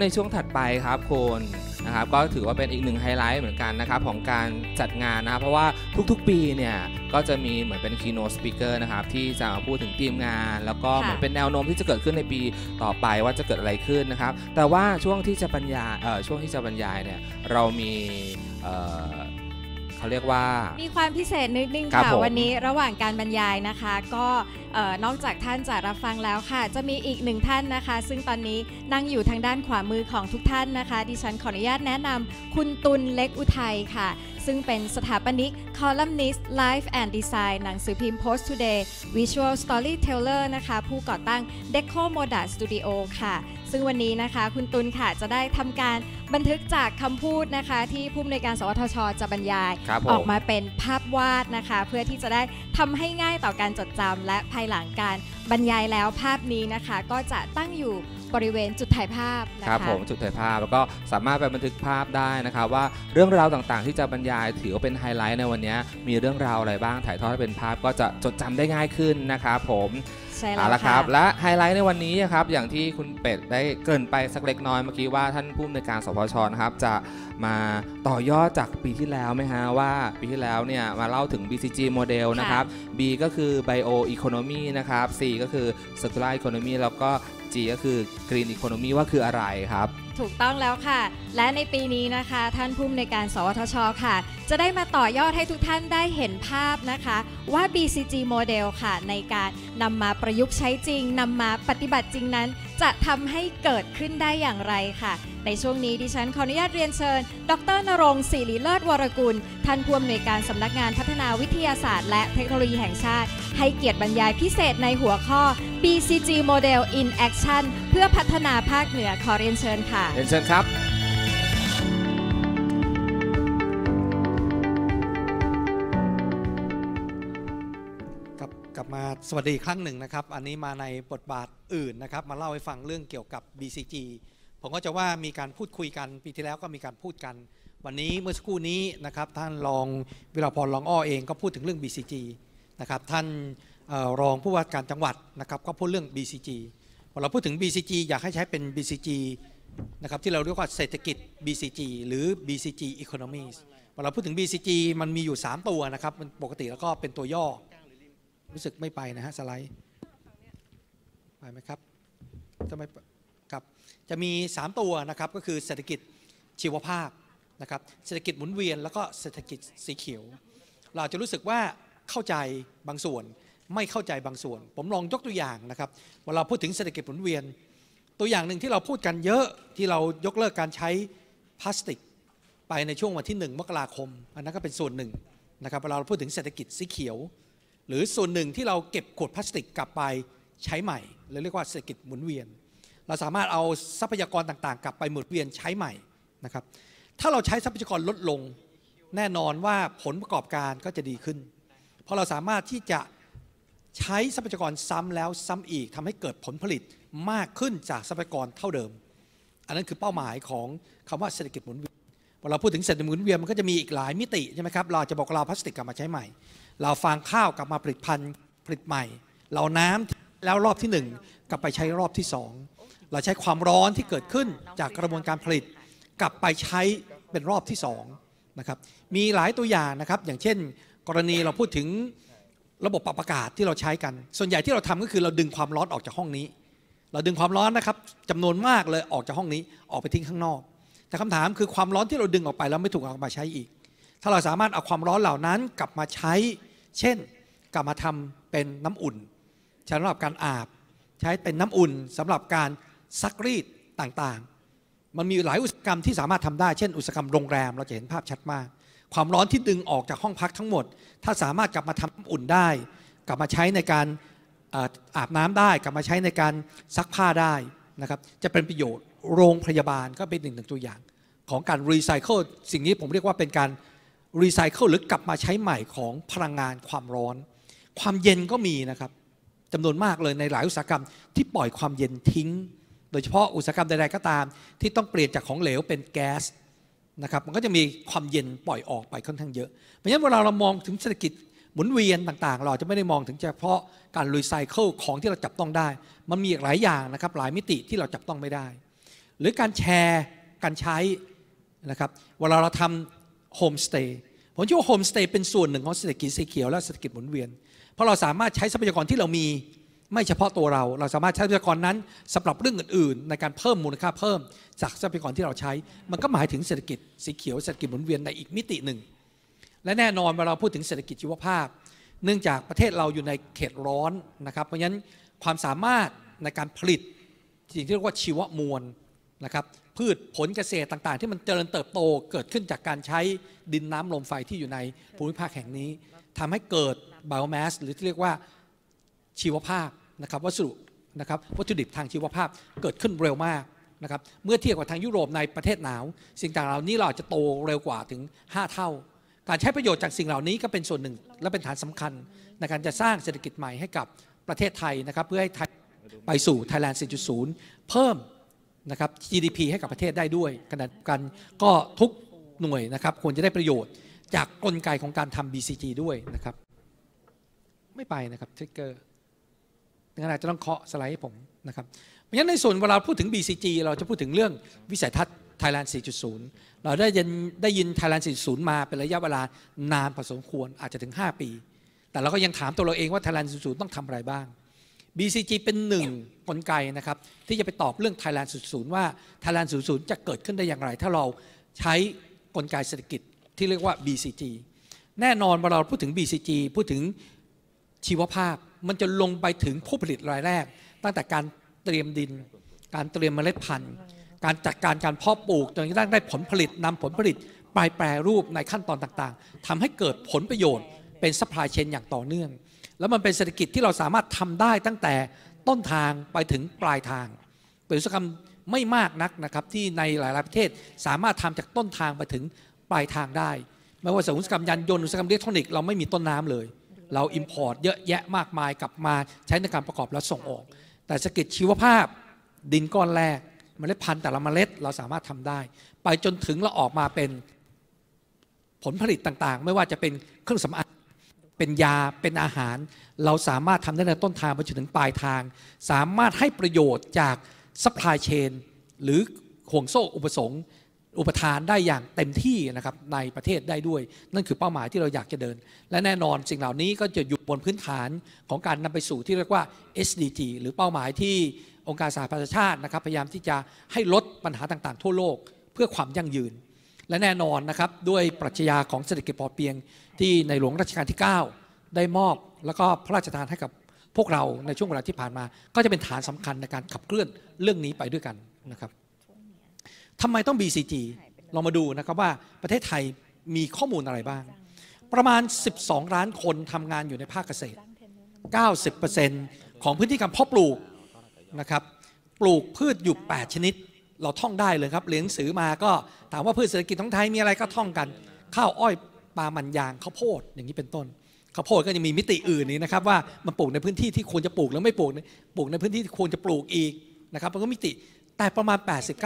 ในช่วงถัดไปครับคุณนะครับก็ถือว่าเป็นอีกหนึ่งไฮไลท์เหมือนกันนะครับของการจัดงานนะ เพราะว่าทุกๆปีเนี่ยก็จะมีเหมือนเป็น keynote speaker นะครับที่จะมาพูดถึงทีมงาน แล้วก็เหมือนเป็นแนวโน้มที่จะเกิดขึ้นในปีต่อไปว่าจะเกิดอะไรขึ้นนะครับ แต่ว่าช่วงที่จะบรรยายเช่วงที่จะบรรยายเนี่ยเรามีเขาเรียกว่ามีความพิเศษนิดนึงค่ะ วันนี้ระหว่างการบรรยายนะคะ ก็นอกจากท่านจะรับฟังแล้วค่ะ จะมีอีกหนึ่งท่านนะคะ ซึ่งตอนนี้นั่งอยู่ทางด้านขวามือของทุกท่านนะคะ ดิฉันขออนุญาตแนะนำ คุณตุลเล็กอุทัยค่ะ ซึ่งเป็นสถาปนิกคอลัมนิสต์ Life and Design หนังสือพิมพ์โพ Post Today Visual Storyteller นะคะผู้ก่อตั้ง Deco Moda Studio ค่ะซึ่งวันนี้นะคะคุณตุลค่ะจะได้ทำการบันทึกจากคำพูดนะคะ ที่ผู้อำนวยการ สวทช จะบรรยาย ออกมาเป็นภาพวาดนะคะ เพื่อที่จะได้ทำให้ง่ายต่อการจดจำและภายหลังการบรรยายแล้วภาพนี้นะคะ ก็จะตั้งอยู่บริเวณจุดถ่ายภาพนะคครับผมจุดถ่ายภาพแล้วก็สามารถไปบันทึกภาพได้นะครับว่าเรื่องราวต่างๆ ที่จะบรรยายถือว่าเป็นไฮไลท์ในวันนี้มีเรื่องราวอะไรบ้างถ่ายทอดให้เป็นภาพ ก็จะจดจำได้ง่ายขึ้นนะครับผมใช่แล้วครับ และไฮไลท์ในวันนี้ครับ อย่างที่คุณเป็ดได้เกินไปสักเล็กน้อยเมื่อกี้ว่าท่านผู้อำนวยการสพชนะครับ จะมาต่อยอดจากปีที่แล้วไหมฮะว่าปีที่แล้วเนี่ยมาเล่าถึง BCG โมเดลนะครับ B ก็คือ Bio Economy นะครับ C ก็คือ Circular Economy แล้วก็ G ก็คือ Green Economy ว่าคืออะไรครับถูกต้องแล้วค่ะ และในปีนี้นะคะ ท่านผู้มในการสวทชค่ะ จะได้มาต่อยอดให้ทุกท่านได้เห็นภาพนะคะ ว่า BCG m o เด l ค่ะ ในการนำมาประยุกต์ใช้จริงนำมาปฏิบัติจริงนั้นจะทำให้เกิดขึ้นได้อย่างไรค่ะในช่วงนี้ดิฉันขออนุญาตเรียนเชิญ ดรนรงศิริเลิศวรกุล ท่านผู้อำนวยการสำนักงานพัฒนาวิทยาศาสตร์และเทคโนโลยีแห่งชาติ ให้เกียรติบรรยายพิเศษในหัวข้อ BCG Model in Action เพื่อพัฒนาภาคเหนือ ขอเรียนเชิญค่ะ เรียนเชิญครับ กลับมาสวัสดีครั้งหนึ่งนะครับ อันนี้มาในบทบาทอื่นนะครับ มาเล่าให้ฟังเรื่องเกี่ยวกับ BCG ผมก็จะว่ามีการพูดคุยกันปีที่แล้วก็มีการพูดกัน วันนี้เมื่อสักครู่นี้นะครับท่านรองวิรพรรองอ้อเองก็พูดถึงเรื่อง BCG นะครับท่านรองผู้ว่าการจังหวัดนะครับ ก็พูดเรื่อง BCG พอเราพูดถึง BCG อยากให้ใช้เป็น BCG นะครับที่เราเรียกว่าเศรษฐกิจ BCG หรือ BCG Economies พอเราพูดถึง BCG มันมีอยู่ 3 ตัวนะครับมันปกติแล้วก็เป็นตัวย่อรู้สึกไม่ไปนะฮะสไลด์ไปไหมครับทำไมครับจะมี 3 ตัวนะครับก็คือเศรษฐกิจชีวภาพนะครับเศรษฐกิจหมุนเวียน แล้วก็เศรษฐกิจสีเขียว เราจะรู้สึกว่าเข้าใจบางส่วนไม่เข้าใจบางส่วน ผมลองยกตัวอย่างนะครับเวลาพูดถึงเศรษฐกิจหมุนเวียน ตัวอย่างหนึ่งที่เราพูดกันเยอะที่เรายกเลิกการใช้พลาสติกไปในช่วงวันที่ 1 มกราคม อันนั้นก็เป็นส่วนหนึ่งนะครับเวลาเราพูดถึงเศรษฐกิจสีเขียว หรือส่วนหนึ่งที่เราเก็บขวดพลาสติกกลับไปใช้ใหม่เรเรียกว่าเศรษฐกิจหมุนเวียนเราสามารถเอาทรัพยากรต่างๆ กลับไปหมุนเวียนใช้ใหม่นะครับ ถ้าเราใช้ทรัพยากรลดลง แน่นอนว่าผลประกอบการก็จะดีขึ้น เพราะเราสามารถที่จะใช้ทรัพยากรซ้ำแล้วซ้ำอีกทำให้เกิดผลผลิตมากขึ้นจากทรัพยากรเท่าเดิม อันนั้นคือเป้าหมายของคำว่าเศรษฐกิจหมุนเวียน พอเราพูดถึงเศรษฐกิจหมุนเวียนมันก็จะมีอีกหลายมิติใช่ไหมครับ เราจะบอกเราพลาสติกกลับมาใช้ใหม่ เราฟางข้าวกลับมาผลิตพันธุ์ผลิตใหม่ เราน้ำแล้วรอบที่ 1 กลับไปใช้รอบที่2เราใช้ความร้อนที่เกิดขึ้นจากกระบวนการผลิตกลับไปใช้เป็นรอบที่2นะครับ มีหลายตัวอย่างนะครับ อย่างเช่น กรณีเราพูดถึงระบบปรับอากาศที่เราใช้กัน ส่วนใหญ่ที่เราทำก็คือเราดึงความร้อนออกจากห้องนี้ เราดึงความร้อนนะครับจำนวนมากเลยออกจากห้องนี้ ออกไปทิ้งข้างนอก แต่คำถามคือความร้อนที่เราดึงออกไปแล้วไม่ถูกเอามาใช้อีก ถ้าเราสามารถเอาความร้อนเหล่านั้นกลับมาใช้ เช่นกลับมาทำเป็นน้ำอุ่น ใช้สำหรับการอาบ ใช้เป็นน้ำอุ่นสำหรับการซักรีดต่างๆ มันมีหลายอุตสาหกรรมที่สามารถทำได้ เช่น อุตสาหกรรมโรงแรม เราจะเห็นภาพชัดมาก ความร้อนที่ดึงออกจากห้องพักทั้งหมด ถ้าสามารถกลับมาทำอุ่นได้ กลับมาใช้ในการอาบน้ำได้ กลับมาใช้ในการซักผ้าได้นะครับ จะเป็นประโยชน์ โรงพยาบาลก็เป็นหนึ่งตัวอย่าง ของการรีไซเคิล สิ่งนี้ผมเรียกว่าเป็นการรีไซเคิลหรือกลับมาใช้ใหม่ของพลังงานความร้อน ความเย็นก็มีนะครับจำนวนมากเลยในหลายอุตสาหกรรมที่ปล่อยความเย็นทิ้งโดยเฉพาะอุตสาหกรรมใด ๆ ก็ตาม ที่ต้องเปลี่ยนจากของเหลวเป็นแก๊สนะครับมันก็จะมีความเย็นปล่อยออกไปค่อนข้างเยอะ เพราะฉะนั้นเวลาเรามองถึงเศรษฐกิจหมุนเวียนต่าง ๆ เราจะไม่ได้มองถึงเฉพาะการรีไซเคิลของที่เราจับต้องได้ มันมีหลายอย่างนะครับหลายมิติที่เราจับต้องไม่ได้ หรือการแชร์การใช้นะครับเวลาเราทำโฮมสเตย์ผมเชื่อว่าโฮมสเตย์เป็นส่วนหนึ่งของเศรษฐกิจสีเขียวและเศรษฐกิจหมุนเวียนเพราะเราสามารถใช้ทรัพยากรที่เรามีไม่เฉพาะตัวเรา เราสามารถใช้ทรัพยากรนั้นสำหรับเรื่องอื่นๆในการเพิ่มมูลค่าเพิ่มจากทรัพยากรที่เราใช้ มันก็หมายถึงเศรษฐกิจสีเขียวเศรษฐกิจหมุนเวียนในอีกมิติหนึ่ง และแน่นอนเวลาพูดถึงเศรษฐกิจชีวภาพ เนื่องจากประเทศเราอยู่ในเขตร้อนนะครับเพราะฉะนั้นความสามารถในการผลิตสิ่งที่เรียกว่าชีวมวลนะครับพืชผลเกษตรต่างๆ ที่มันเจริญเติบโตเกิดขึ้นจากการใช้ดินน้ำลมไฟที่อยู่ในภูมิภาคแห่งนี้ทำให้เกิดไบโอแมสหรือที่เรียกว่าชีวภาพนะครับวัสดุนะครับวัตถุดิบทางชีวภาพเกิดขึ้นเร็วมากนะครับเมื่อเทียบกับทางยุโรปในประเทศหนาว สิ่งต่างเหล่านี้เราจะโตเร็วกว่าถึง 5 เท่า การใช้ประโยชน์จากสิ่งเหล่านี้ก็เป็นส่วนหนึ่ง และเป็นฐานสำคัญ ในการจะสร้างเศรษฐกิจใหม่ให้กับประเทศไทยนะครับเพื่อให้ไทยไปสู่ Thailand 4.0 เพิ่มนะครับ GDP ให้กับประเทศได้ด้วยขณะกันก็ทุกหน่วยนะครับ ควรจะได้ประโยชน์จากกลไกของการทำ BCG ด้วยนะครับไม่ไปนะครับทริกเกอร์งานาจจะต้องเคาะสไลด์ให้ผมนะครับเพราะฉะนั้นในส่วนเวลาพูดถึง BCG เราจะพูดถึงเรื่องวิสัยทัศน์ Thailand 4.0 เราได้ยินได้ยิน Thailand 4.0 มาเป็นระยะเวลานานพอสมควรอาจจะถึง 5 ปี แต่เราก็ยังถามตัวเราเองว่า Thailand 4.0ต้องทำอะไรบ้าง BCG เป็นหนึ่งกลไกนะครับที่จะไปตอบเรื่อง Thailand 4.0ว่า Thailand 4.0จะเกิดขึ้นได้อย่างไร ถ้าเราใช้กลไกเศรษฐกิจที่เรียกว่า BCG แน่นอนเวลาเราพูดถึง BCG พูดถึงชีวภาพมันจะลงไปถึงผู้ผลิตรายแรกตั้งแต่การเตรียมดินการเตรียมเมล็ดพันธุ์การจัดการการเพาะปลูกจนกระทั่งได้ผลผลิตนำผลผลิตไปแปรรูปในขั้นตอนต่างๆทำให้เกิดผลประโยชน์เป็นสป라이ชเชนอย่างต่อเนื่องแล้วมันเป็นเศรษฐกิจที่เราสามารถทำได้ตั้งแต่ต้นทางไปถึงปลายทางเป็นอุตสาหกรรมไม่มากนักนะครับที่ในหลายๆประเทศสามารถทำจากต้นทางไปถึงปลายทางได้ไม่ว่าอุตสาหกรรมยานยนต์อุตสาหกรรมอิเล็กทรอนิกส์เราไม่มีต้นน้ำเลยเราอิมพอร์ตเยอะแยะมากมายกลับมาใช้ในการประกอบและส่งออก แต่สกิจชีวภาพดินก้อนแรกมเมล็ดพันธุ์แต่ละเมล็ดเราสามารถทำได้ ไปจนถึงเราออกมาเป็นผลผลิตต่างๆ ไม่ว่าจะเป็นเครื่องสำอางเป็นยาเป็นอาหาร เราสามารถทำได้ในต้นทางไปจนถึงปลายทาง สามารถให้ประโยชน์จากซัพพลายเชนหรือห่วงโซ่อุปสงค์อุปทานได้อย่างเต็มที่นะครับในประเทศได้ด้วย นั่นคือเป้าหมายที่เราอยากจะเดิน และแน่นอนสิ่งเหล่านี้ก็จะอยู่บนพื้นฐานของการนำไปสู่ที่เรียกว่า SDG หรือเป้าหมายที่องค์การสหประชาชาตินะครับพยายามที่จะให้ลดปัญหาต่างๆทั่วโลกเพื่อความยั่งยืน และแน่นอนนะครับด้วยปรัชญาของเศรษฐกิจพอเพียง ที่ในหลวงรัชกาลที่ 9 ได้มอบแล้วก็พระราชทานให้กับพวกเราในช่วงเวลาที่ผ่านมา ก็จะเป็นฐานสำคัญในการขับเคลื่อนเรื่องนี้ไปด้วยกันนะครับทำไมต้อง BCG เรามาดูนะครับว่าประเทศไทยมีข้อมูลอะไรบ้าง ประมาณ 12 ล้านคนทำงานอยู่ในภาคเกษตร 90%ของพื้นที่การเพาะปลูกนะครับปลูกพืชอยู่ 8 ชนิด เราท่องได้เลยครับเลียงสือมาก็ถามว่าพืชเศรษฐกิจของไทยมีอะไรก็ท่องกัน ข้าวอ้อยปลามันยางข้าวโพดอย่างนี้เป็นต้น ข้าวโพดก็ยังมีมิติอื่นนี้นะครับว่ามันปลูกในพื้นที่ที่ควรจะปลูกแล้วไม่ปลูกปลูกในพื้นที่ที่ควรจะปลูกอีกนะครับมันก็มิติแต่ประมาณ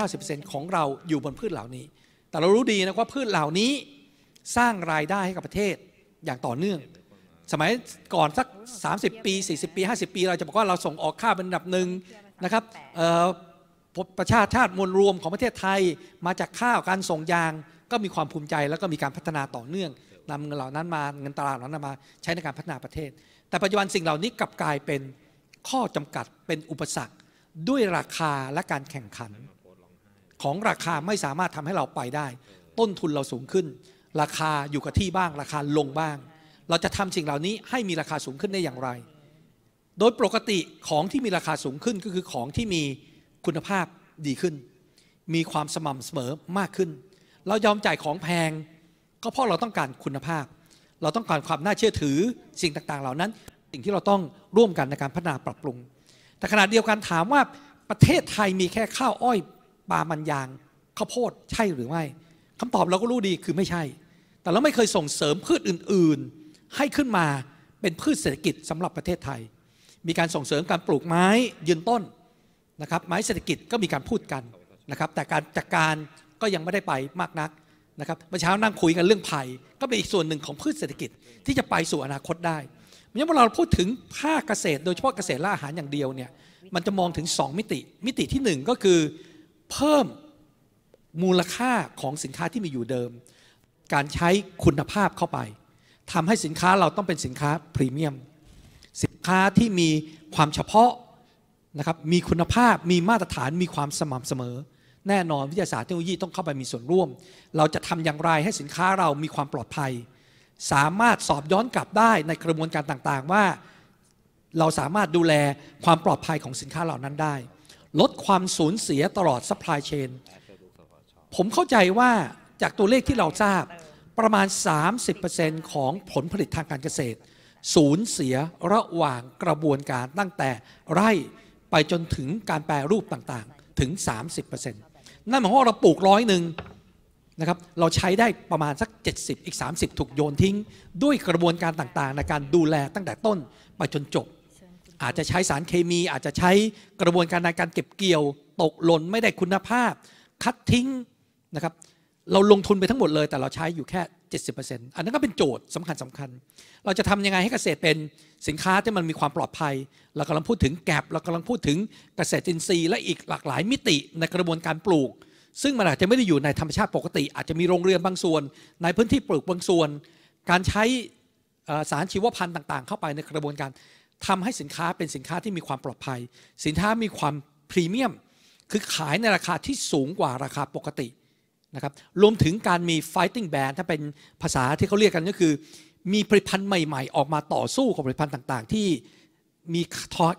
80-90%ของเราอยู่บนพืชเหล่านี้ แต่เรารู้ดีนะว่าพืชเหล่านี้สร้างรายได้ให้กับประเทศอย่างต่อเนื่อง สมัยก่อน สัก 30 ปี 40 ปี 50 ปี เราจะบอกว่าเราส่งออกข้าวเป็นอันดับหนึ่งนะครับประชาชาติมวลรวมของประเทศไทยมาจากข้าวการส่งยาง ก็มีความภูมิใจแล้วก็มีการพัฒนาต่อเนื่องนำเงินเหล่านั้นมาเงินตลาดเหล่านั้นมาใช้ในการพัฒนาประเทศ แต่ปัจจุบันสิ่งเหล่านี้กลับกลายเป็นข้อจำกัดเป็นอุปสรรคด้วยราคาและการแข่งขัน ของราคาไม่สามารถทำให้เราไปได้ ต้นทุนเราสูงขึ้น ราคาอยู่กับที่บ้างราคาลงบ้าง เราจะทำสิ่งเหล่านี้ให้มีราคาสูงขึ้นได้อย่างไร โดยปกติของที่มีราคาสูงขึ้นก็คือของที่มีคุณภาพดีขึ้น มีความสม่ำเสมอมากขึ้น เรายอมจ่ายของแพง ก็เพราะเราต้องการคุณภาพ เราต้องการความน่าเชื่อถือสิ่งต่างๆเหล่านั้น สิ่งที่เราต้องร่วมกันในการพัฒนาปรับปรุงแต่ขณะเดียวกันถามว่าประเทศไทยมีแค่ข้าวอ้อยปามันยางข้าวโพดใช่หรือไม่ คำตอบ เราก็รู้ดีคือไม่ใช่ แต่เราไม่เคยส่งเสริมพืชอื่น ๆ ให้ขึ้นมาเป็นพืชเศรษฐกิจสำหรับประเทศไทย มีการส่งเสริมการปลูกไม้ยืนต้นนะครับไม้เศรษฐกิจก็มีการพูดกันนะครับแต่การจัดการก็ยังไม่ได้ไปมากนักนะครับเมื่อเช้านั่งคุยกันเรื่องไผ่ก็เป็นอีกส่วนหนึ่งของพืชเศรษฐกิจที่จะไปสู่อนาคตได้เมื่อเราพูดถึงภาคเกษตร โดยเฉพาะเกษตรล่าอาหารอย่างเดียวเนี่ย มันจะมองถึง 2 มิติ มิติที่1ก็คือเพิ่มมูลค่าของสินค้าที่มีอยู่เดิม การใช้คุณภาพเข้าไป ทำให้สินค้าเราต้องเป็นสินค้าพรีเมียม สินค้าที่มีความเฉพาะนะครับมีคุณภาพมีมาตรฐานมีความสม่ำเสมอ แน่นอนวิทยาศาสตร์เทคโนโลยีต้องเข้าไปมีส่วนร่วม เราจะทำอย่างไรให้สินค้าเรามีความปลอดภัยสามารถสอบย้อนกลับได้ในกระบวนการต่างๆ ว่าเราสามารถดูแลความปลอดภัยของสินค้าเหล่านั้นได้ ลดความสูญเสียตลอดซัพพลายเชนผมเข้าใจว่าจากตัวเลขที่เราทราบประมาณ 30%ของผลผลิตทางการเกษตรสูญเสียระหว่างกระบวนการตั้งแต่ไร่ไปจนถึงการแปรรูปต่างๆถึง 30%นั่นหมายความว่าเราปลูกร้อยหนึ่งนะครับ เราใช้ได้ประมาณสัก70 อีก 30 ถูกโยนทิ้ง ด้วยกระบวนการต่างๆ ในการดูแลตั้งแต่ต้นไปจนจบ อาจจะใช้สารเคมี อาจจะใช้กระบวนการในการเก็บเกี่ยว ตก หล่นไม่ได้คุณภาพ คัดทิ้งนะครับเราลงทุนไปทั้งหมดเลย แต่เราใช้อยู่แค่ 70%อันนั้นก็เป็นโจทย์สำคัญสำคัญ เราจะทำยังไงให้เกษตรเป็นสินค้าที่มันมีความปลอดภัย เรากำลังพูดถึงแกลบเรากำลังพูดถึงเกษตรอินทรีย์ และอีกหลากหลายมิติในกระบวนการปลูกซึ่งมันอาจจะไม่ได้อยู่ในธรรมชาติปกติอาจจะมีโรงเรือนบางส่วน ในพื้นที่ปลูกบางส่วน การใช้สารชีวพันธุ์ต่างๆ เข้าไปในกระบวนการ ทำให้สินค้าเป็นสินค้าที่มีความปลอดภัย สินค้ามีความพรีเมียม คือขายในราคาที่สูงกว่าราคาปกตินะครับรวมถึงการมี fighting ban ถ้าเป็นภาษาที่เขาเรียกกันก็คือ มีผลิตภัณฑ์ใหม่ๆ ออกมาต่อสู้กับผลิตภัณฑ์ต่างๆที่มี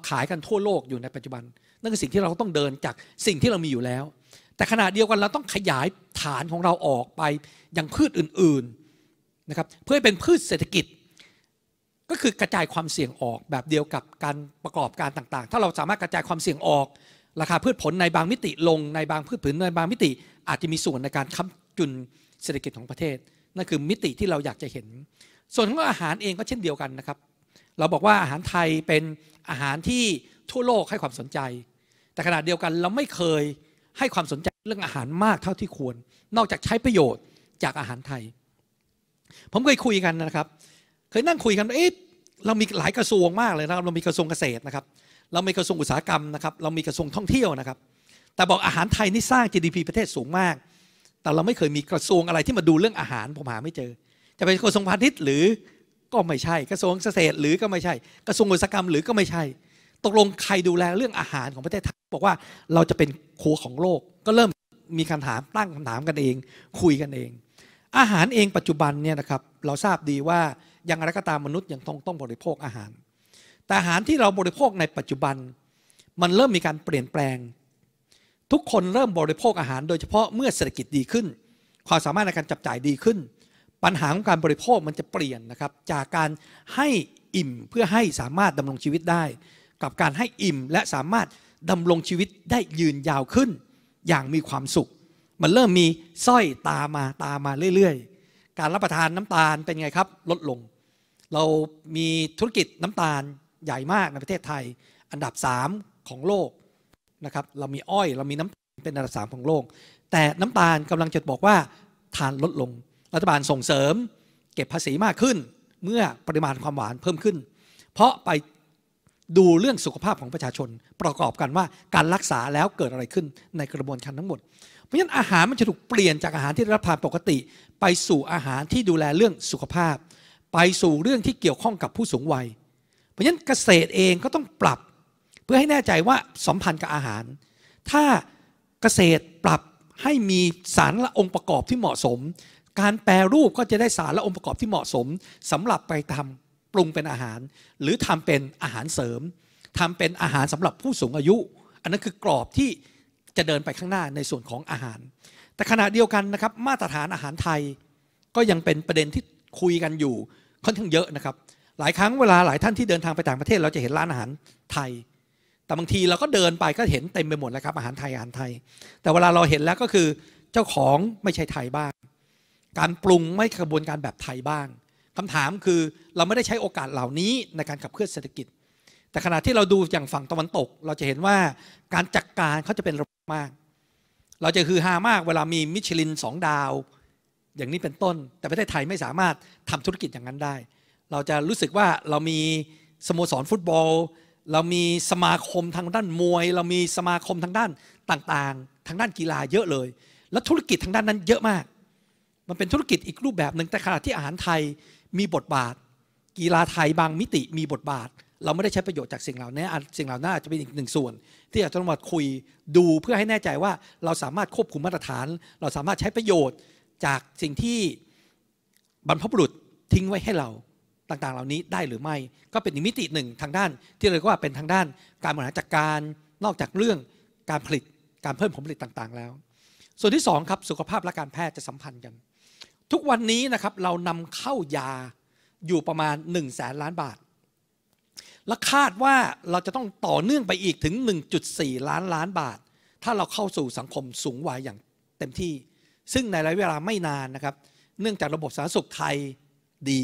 ขายกันทั่วโลกอยู่ในปัจจุบัน นั่นคือสิ่งที่เราต้องเดินจากสิ่งที่เรามีอยู่แล้วแต่ขณะเดียวกัน เราต้องขยายฐานของเราออกไปอย่างพืชอื่นๆนะครับเพื่อเป็นพืชเศรษฐกิจ ก็คือกระจายความเสี่ยงออกแบบเดียวกับการประกอบการต่างๆ ถ้าเราสามารถกระจายความเสี่ยงออก ราคาพืชผลในบางมิติ ลงในบางพืชผืนในบางมิติอาจจะมีส่วนในการค้ำจุนเศรษฐกิจของประเทศ นั่นคือมิติที่เราอยากจะเห็น ส่วนของอาหารเองก็เช่นเดียวกันนะครับ เราบอกว่าอาหารไทยเป็นอาหารที่ทั่วโลกให้ความสนใจ แต่ขณะเดียวกันเราไม่เคยให้ความสนใจเรื่องอาหารมากเท่าที่ควร นอกจากใช้ประโยชน์จากอาหารไทย ผมเคยคุยกันนะครับ เคยนั่งคุยกัน เอ๊ะ เรามีหลายกระทรวงมากเลยนะครับ เรามีกระทรวงเกษตรนะครับ เรามีกระทรวงอุตสาหกรรมนะครับ เรามีกระทรวงท่องเที่ยวนะครับ แต่บอกอาหารไทยนี่สร้าง GDP ประเทศสูงมาก แต่เราไม่เคยมีกระทรวงอะไรที่มาดูเรื่องอาหารผมหาไม่เจอ จะเป็นกระทรวงพาณิชย์หรือก็ไม่ใช่ กระทรวงเกษตรหรือก็ไม่ใช่ กระทรวงอุตสาหกรรมหรือก็ไม่ใช่ตกลงใครดูแลเรื่องอาหารของประเทศไทยบอกว่าเราจะเป็นครัวของโลกก็เริ่มมีคำถามตั้งคำถามกันเอง คุยกันเอง อาหารเองปัจจุบันเนี่ยนะครับเราทราบดีว่าอย่างไรก็ตามมนุษย์ยังต้องต้องบริโภคอาหาร แต่อาหารที่เราบริโภคในปัจจุบัน มันเริ่มมีการเปลี่ยนแปลง ทุกคนเริ่มบริโภคอาหารโดยเฉพาะเมื่อเศรษฐกิจดีขึ้นความสามารถในการจับจ่ายดีขึ้น ปัญหาของการบริโภคมันจะเปลี่ยนนะครับ จากการให้อิ่มเพื่อให้สามารถดำรงชีวิตได้กับการให้อิ่มและสามารถดำรงชีวิตได้ยืนยาวขึ้นอย่างมีความสุข มันเริ่มมีสร้อยตามาตามาเรื่อย ๆ การรับประทานน้ำตาลเป็นไงครับลดลง เรามีธุรกิจน้ำตาลใหญ่มากในประเทศไทยอันดับ 3 ของโลกนะครับเรามีอ้อยเรามีน้ำตาลเป็นอันดับสามของโลก แต่น้ำตาลกำลังจะบอกว่าทานลดลง รัฐบาลส่งเสริมเก็บภาษีมากขึ้นเมื่อปริมาณความหวานเพิ่มขึ้น เพราะไปดูเรื่องสุขภาพของประชาชนประกอบกันว่าการรักษาแล้วเกิดอะไรขึ้นในกระบวนการทั้งหมดเพราะฉะนั้นอาหารมันจะถูกเปลี่ยน จากอาหารที่รับทานปกติ ไปสู่อาหารที่ดูแลเรื่องสุขภาพ ไปสู่เรื่องที่เกี่ยวข้องกับผู้สูงวัย เพราะฉะนั้นเกษตรเองก็ต้องปรับ เพื่อให้แน่ใจว่าสัมพันธ์กับอาหาร ถ้าเกษตรปรับให้มีสารละองค์ประกอบที่เหมาะสม การแปรรูปก็จะได้สารละองค์ประกอบที่เหมาะสมสำหรับไปทำปรุงเป็นอาหารหรือทำเป็นอาหารเสริม ทำเป็นอาหารสำหรับผู้สูงอายุ อันนั้นคือกรอบที่จะเดินไปข้างหน้าในส่วนของอาหาร แต่ขณะเดียวกันนะครับมาตรฐานอาหารไทย ก็ยังเป็นประเด็นที่คุยกันอยู่ค่อนข้างเยอะนะครับ หลายครั้งเวลาหลายท่านที่เดินทางไปต่างประเทศ เราจะเห็นร้านอาหารไทย แต่บางทีเราก็เดินไปก็เห็นเต็มไปหมดแล้วครับอาหารไทยอาหารไทย แต่เวลาเราเห็นแล้วก็คือเจ้าของไม่ใช่ไทยบ้าง การปรุงไม่กระบวนการแบบไทยบ้างคำถามคือเราไม่ได้ใช้โอกาสเหล่านี้ในการขับเคลื่อนเศรษฐกิจ แต่ขณะที่เราดูอย่างฝั่งตะวันตก เราจะเห็นว่าการจัดกการเขาจะเป็นระบบมาก เราจะคือฮามากเวลามีมิชลินสองดาว อย่างนี้เป็นต้นแต่ประเทศไทยไม่สามารถทำธุรกิจอย่างนั้นได้ เราจะรู้สึกว่าเรามีสโมสรฟุตบอล เรามีสมาคมทางด้านมวย เรามีสมาคมทางด้านต่างๆ ทางด้านกีฬาเยอะเลย และธุรกิจทางด้านนั้นเยอะมาก มันเป็นธุรกิจอีกรูปแบบหนึ่งแต่ขณะที่อาหารไทยมีบทบาท กีฬาไทยบางมิติมีบทบาท เราไม่ได้ใช้ประโยชน์จากสิ่งเหล่านี้สิ่งเหล่านั้นอาจจะเป็นอีกหนึ่งส่วน ที่อาจจะต้องมาคุยดูเพื่อให้แน่ใจว่าเราสามารถควบคุมมาตรฐาน เราสามารถใช้ประโยชน์จากสิ่งที่บรรพบุรุษทิ้งไว้ให้เราต่าง ๆ เหล่านี้ได้หรือไม่ก็เป็นมิติหนึ่งทางด้าน ที่เรียกว่าเป็นทางด้านการบริหารจัดการนอกจากเรื่องการผลิตการเพิ่มผลผลิตต่างๆแล้ว ส่วนที่ 2 ครับสุขภาพและการแพทย์จะสัมพันธ์กันทุกวันนี้นะครับเรานำเข้ายาอยู่ประมาณ1นึ่งแสนล้านบาท และคาดว่าเราจะต้องต่อเนื่องไปอีกถึง 1.4 ล้านล้านบาท ถ้าเราเข้าสู่สังคมสูงวัยอย่างเต็มที่ ซึ่งในระยะเวลาไม่นานนะครับ เนื่องจากระบบสาธารณสุขไทยดี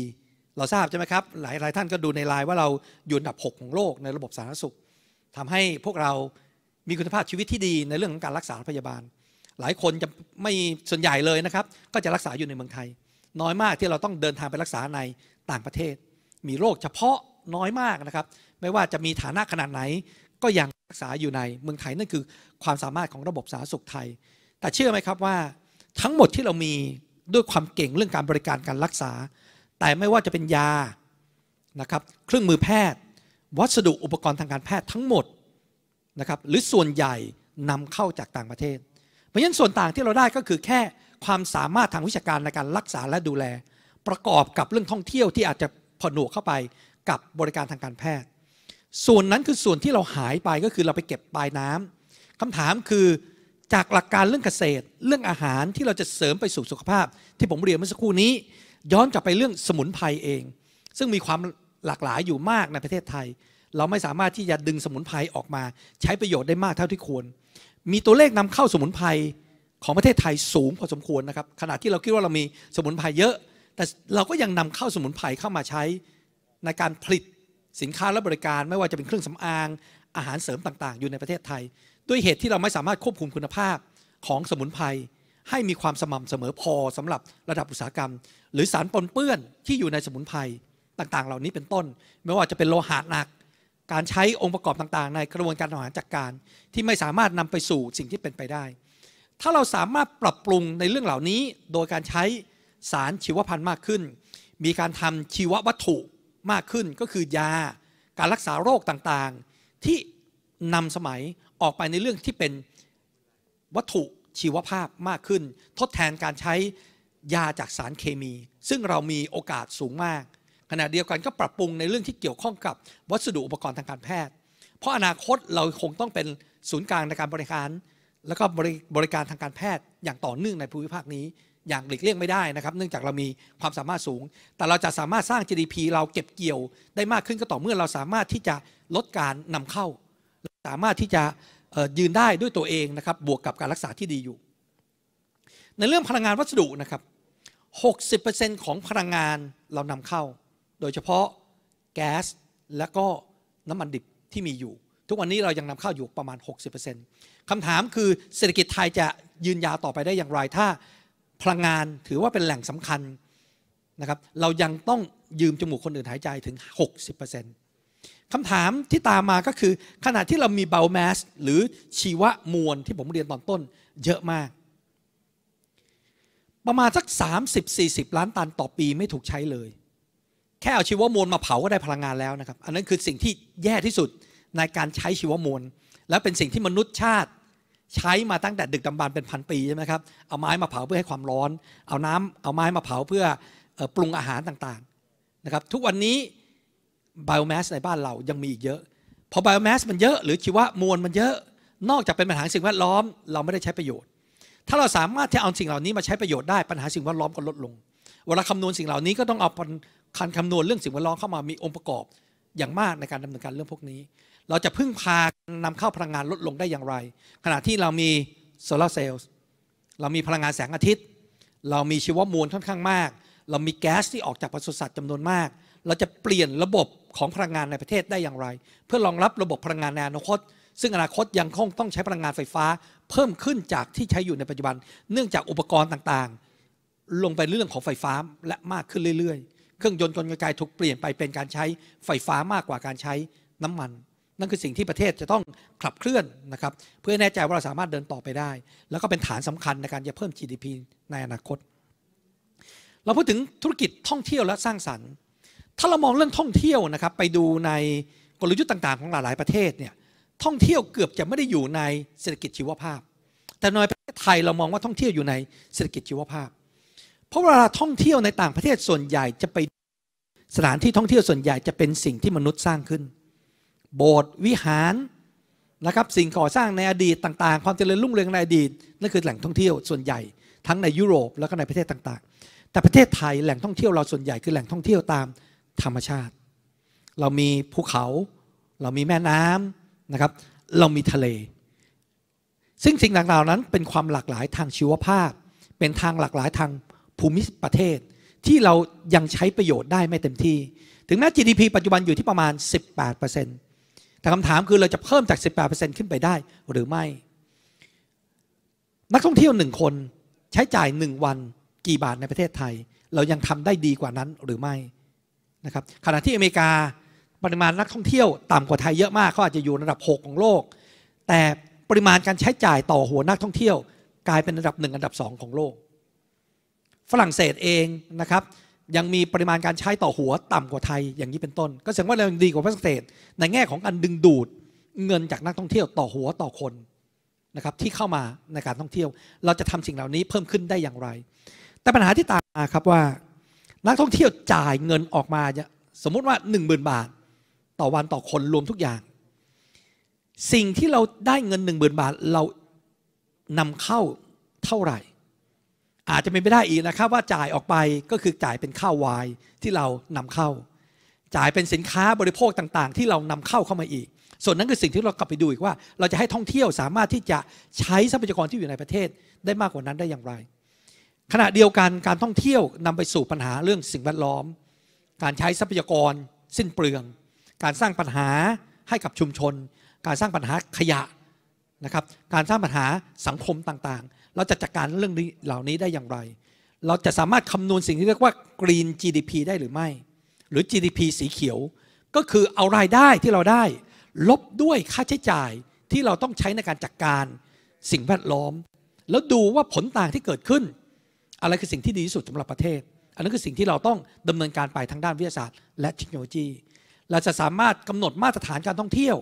เราทราบใช่ไหมครับหลายหลายท่านก็ดูในไลน์ว่าเราอยู่อันดับ6ของโลกในระบบสาธารณสุข ทำให้พวกเรามีคุณภาพชีวิตที่ดีในเรื่องของการรักษาพยาบาลหลายคนจะไม่ส่วนใหญ่เลยนะครับก็จะรักษาอยู่ในเมืองไทย น้อยมากที่เราต้องเดินทางไปรักษาในต่างประเทศ มีโรคเฉพาะน้อยมากนะครับไม่ว่าจะมีฐานะขนาดไหน ก็ยังรักษาอยู่ในเมืองไทยนั่นคือ ความสามารถของระบบสาธารณสุขไทย แต่เชื่อไหมครับว่าทั้งหมดที่เรามีด้วยความเก่งเรื่องการบริการการรักษา แต่ไม่ว่าจะเป็นยานะครับเครื่องมือแพทย์ วัสดุอุปกรณ์ทางการแพทย์ทั้งหมดนะครับหรือส่วนใหญ่นำเข้าจากต่างประเทศเพราะฉะนั้นส่วนต่างที่เราได้ก็คือแค่ความสามารถทางวิชาการในการรักษาและดูแล ประกอบกับเรื่องท่องเที่ยวที่อาจจะผนวกเข้าไปกับบริการทางการแพทย์ ส่วนนั้นคือส่วนที่เราหายไปก็คือเราไปเก็บปลายน้ำ คำถามคือจากหลักการเรื่องเกษตร เรื่องอาหารที่เราจะเสริมไปสู่สุขภาพ ที่ผมเรียนเมื่อสักครู่นี้ ย้อนกลับไปเรื่องสมุนไพรเอง ซึ่งมีความหลากหลายอยู่มากในประเทศไทย เราไม่สามารถที่จะดึงสมุนไพรออกมา ใช้ประโยชน์ได้มากเท่าที่ควรมีตัวเลขนำเข้าสมุนไพรของประเทศไทยสูงพอสมควรนะครับ ขณะที่เราคิดว่าเรามีสมุนไพรเยอะ แต่เราก็ยังนำเข้าสมุนไพรเข้ามาใช้ในการผลิตสินค้าและบริการ ไม่ว่าจะเป็นเครื่องสำอางอาหารเสริมต่างๆ อยู่ในประเทศไทย ด้วยเหตุที่เราไม่สามารถควบคุมคุณภาพของสมุนไพรให้มีความสม่ำเสมอพอ สำหรับระดับอุตสาหกรรม หรือสารปนเปื้อนที่อยู่ในสมุนไพรต่างๆ เหล่านี้เป็นต้น ไม่ว่าจะเป็นโลหะหนักการใช้องค์ประกอบต่างๆ ในกระบวนการบริหารจัดการที่ไม่สามารถนำไปสู่สิ่งที่เป็นไปได้ ถ้าเราสามารถปรับปรุงในเรื่องเหล่านี้โดยการใช้สารชีวพันธุ์มากขึ้น มีการทำชีววัตถุมากขึ้น ก็คือยาการรักษาโรคต่างๆ ที่นำสมัยออกไปในเรื่องที่เป็นวัตถุชีวภาพมากขึ้น ทดแทนการใช้ยาจากสารเคมี ซึ่งเรามีโอกาสสูงมากขณะเดียวกันก็ปรับปรุงในเรื่องที่เกี่ยวข้องกับวัสดุอุปกรณ์ทางการแพทย์ เพราะอนาคตเราคงต้องเป็นศูนย์กลางในการบริการ และก็บริการทางการแพทย์อย่างต่อเนื่องในภูมิภาคนี้อย่างหลีกเลี่ยงไม่ได้นะครับ เนื่องจากเรามีความสามารถสูง แต่เราจะสามารถสร้าง GDP เราเก็บเกี่ยวได้มากขึ้นก็ต่อเมื่อเราสามารถที่จะลดการนำเข้าสามารถที่จะยืนได้ด้วยตัวเองนะครับบวกกับการรักษาที่ดีอยู่ ในเรื่องพลังงานวัสดุนะครับ60%ของพลังงานเรานำเข้าโดยเฉพาะแก๊สและก็น้ำมันดิบที่มีอยู่ ทุกวันนี้เรายังนำเข้าอยู่ประมาณ 60%คำถามคือเศรษฐกิจไทยจะยืนยาวต่อไปได้อย่างไรถ้าพลังงานถือว่าเป็นแหล่งสำคัญนะครับเรายังต้องยืมจมูกคนอื่นหายใจถึง 60%คำถามที่ตามมาก็คือขณะที่เรามีเบลแมสหรือชีวมวลที่ผมเรียนตอนต้นเยอะมาก ประมาณสัก30-40 ล้านตันต่อปีไม่ถูกใช้เลยแค่เอาชีวมวลมาเผาก็ได้พลังงานแล้วนะครับ อันนั้นคือสิ่งที่แย่ที่สุดในการใช้ชีวมวล และเป็นสิ่งที่มนุษย์ชาติใช้มาตั้งแต่ดึกดำบรรเป็นพันปีใช่ไหมครับเอาไม้มาเผาเพื่อให้ความร้อน เอาน้ำเอาไม้มาเผาเพื่อปรุงอาหารต่างๆนะครับทุกวันนี้ไบโอแมสในบ้านเรายังมีอีกเยอะ พอไบโอแมสมันเยอะหรือชีวมวลมันเยอะนอกจากเป็นปัญหาสิ่งแวดล้อม เราไม่ได้ใช้ประโยชน์ ถ้าเราสามารถที่เอาสิ่งเหล่านี้มาใช้ประโยชน์ได้ปัญหาสิ่งแวดล้อมก็ลดลง เวลาคำนวณสิ่งเหล่านี้ก็ต้องเอาคันคำนวณเรื่องสิ่งแวดล้อมเข้ามามีองค์ประกอบอย่างมากในการดำเนินการเรื่องพวกนี้ เราจะพึ่งพานำเข้าพลังงานลดลงได้อย่างไร ขณะที่เรามีโซลาร์เซลล์เรามีพลังงานแสงอาทิตย์ เรามีชีวมวลค่อนข้างมาก เรามีแก๊สที่ออกจากปศุสัตว์จำนวนมาก เราจะเปลี่ยนระบบของพลังงานในประเทศได้อย่างไร เพื่อรองรับระบบพลังงานในอนาคต ซึ่งอนาคตยังคงต้องใช้พลังงานไฟฟ้า เพิ่มขึ้นจากที่ใช้อยู่ในปัจจุบัน เนื่องจากอุปกรณ์ต่างๆ ลงไปเรื่องของไฟฟ้าและมากขึ้นเรื่อยๆเครื่องยนต์กลไกถูกเปลี่ยนไปเป็นการใช้ไฟฟ้ามากกว่าการใช้น้ำมัน นั่นคือสิ่งที่ประเทศจะต้องขับเคลื่อนนะครับเพื่อแน่ใจว่าเราสามารถเดินต่อไปได้ แล้วก็เป็นฐานสำคัญในการจะเพิ่ม GDP ในอนาคต เราพูดถึงธุรกิจท่องเที่ยวและสร้างสรรค์ ถ้าเรามองเรื่องท่องเที่ยวนะครับไปดูในกลยุทธ์ต่างๆ ของหลายๆประเทศเนี่ยท่องเที่ยวเกือบจะไม่ได้อยู่ในเศรษฐกิจชีวภาพ แต่ในประเทศไทยเรามองว่าท่องเที่ยวอยู่ในเศรษฐกิจชีวภาพ เพราะเวลาท่องเที่ยวในต่างประเทศส่วนใหญ่จะไปสถานที่ท่องเที่ยวส่วนใหญ่จะเป็นสิ่งที่มนุษย์สร้างขึ้น โบสถ์วิหารนะครับสิ่งก่อสร้างในอดีตต่างๆ ความเจริญรุ่งเรืองในอดีตนั่นคือแหล่งท่องเที่ยวส่วนใหญ่ ทั้งในยุโรปแล้วก็ในประเทศต่างๆ แต่ประเทศไทยแหล่งท่องเที่ยวเราส่วนใหญ่คือแหล่งท่องเที่ยวตามธรรมชาติ เรามีภูเขาเรามีแม่น้ำนะครับเรามีทะเล ซึ่งสิ่งต่างๆนั้นเป็นความหลากหลายทางชีวภาพ เป็นทางหลากหลายทางภูมิประเทศที่เรายังใช้ประโยชน์ได้ไม่เต็มที่ ถึงแม้ GDP ปัจจุบันอยู่ที่ประมาณ 18%แต่คำถามคือเราจะเพิ่มจาก 18%ขึ้นไปได้หรือไม่ นักท่องเที่ยวหนึ่งคนใช้จ่ายหนึ่งวันกี่บาทในประเทศไทย เรายังทำได้ดีกว่านั้นหรือไม่ นะครับขณะที่อเมริกาปริมาณนักท่องเที่ยวต่ำกว่าไทยเยอะมากเขาอาจจะอยู่ระดับ 6 ของโลก แต่ปริมาณการใช้จ่ายต่อหัวนักท่องเที่ยวกลายเป็นอันดับหนึ่งอันดับสองของโลกฝรั่งเศสเองนะครับยังมีปริมาณการใช้ต่อหัวต่ำกว่าไทยอย่างนี้เป็นต้น ก็แสดงว่าเรายังดีกว่าฝรั่งเศส ในแง่ของการดึงดูดเงินจากนักท่องเที่ยวต่อหัวต่อคนนะครับที่เข้ามาในการท่องเที่ยว เราจะทำสิ่งเหล่านี้เพิ่มขึ้นได้อย่างไร แต่ปัญหาที่ตามมาครับว่านักท่องเที่ยวจ่ายเงินออกมาสมมุติว่า1 0,000บาทต่อวันต่อคนรวมทุกอย่าง สิ่งที่เราได้เงิน1 0,000บาทเรานำเข้าเท่าไหร่อาจจะเป็นไปได้อีกนะครับว่าจ่ายออกไปก็คือจ่ายเป็นข้าววายที่เรานำเข้า จ่ายเป็นสินค้าบริโภคต่างๆ ที่เรานำเข้าเข้ามาอีก ส่วนนั้นคือสิ่งที่เรากลับไปดูอีกว่า เราจะให้ท่องเที่ยวสามารถที่จะใช้ทรัพยากรที่อยู่ในประเทศได้มากกว่านั้นได้อย่างไร ขณะเดียวกันการท่องเที่ยวนำไปสู่ปัญหาเรื่องสิ่งแวดล้อม การใช้ทรัพยากร สิ้นเปลือง การสร้างปัญหาให้กับชุมชน การสร้างปัญหาขยะนะครับการสร้างปัญหาสังคมต่างๆ เราจะจัดการเรื่องเหล่านี้ได้อย่างไร เราจะสามารถคำนวณสิ่งที่เรียกว่า Green GDP ได้หรือไม่ หรือ GDP สีเขียว ก็คือเอารายได้ที่เราได้ลบด้วยค่าใช้จ่ายที่เราต้องใช้ในการจัดการสิ่งแวดล้อม แล้วดูว่าผลต่างที่เกิดขึ้น อะไรคือสิ่งที่ดีที่สุดสำหรับประเทศ อันนั้นคือสิ่งที่เราต้องดำเนินการไปทางด้านวิทยาศาสตร์และเทคโนโลยี เราจะสามารถกำหนดมาตรฐานการท่องเที่ยว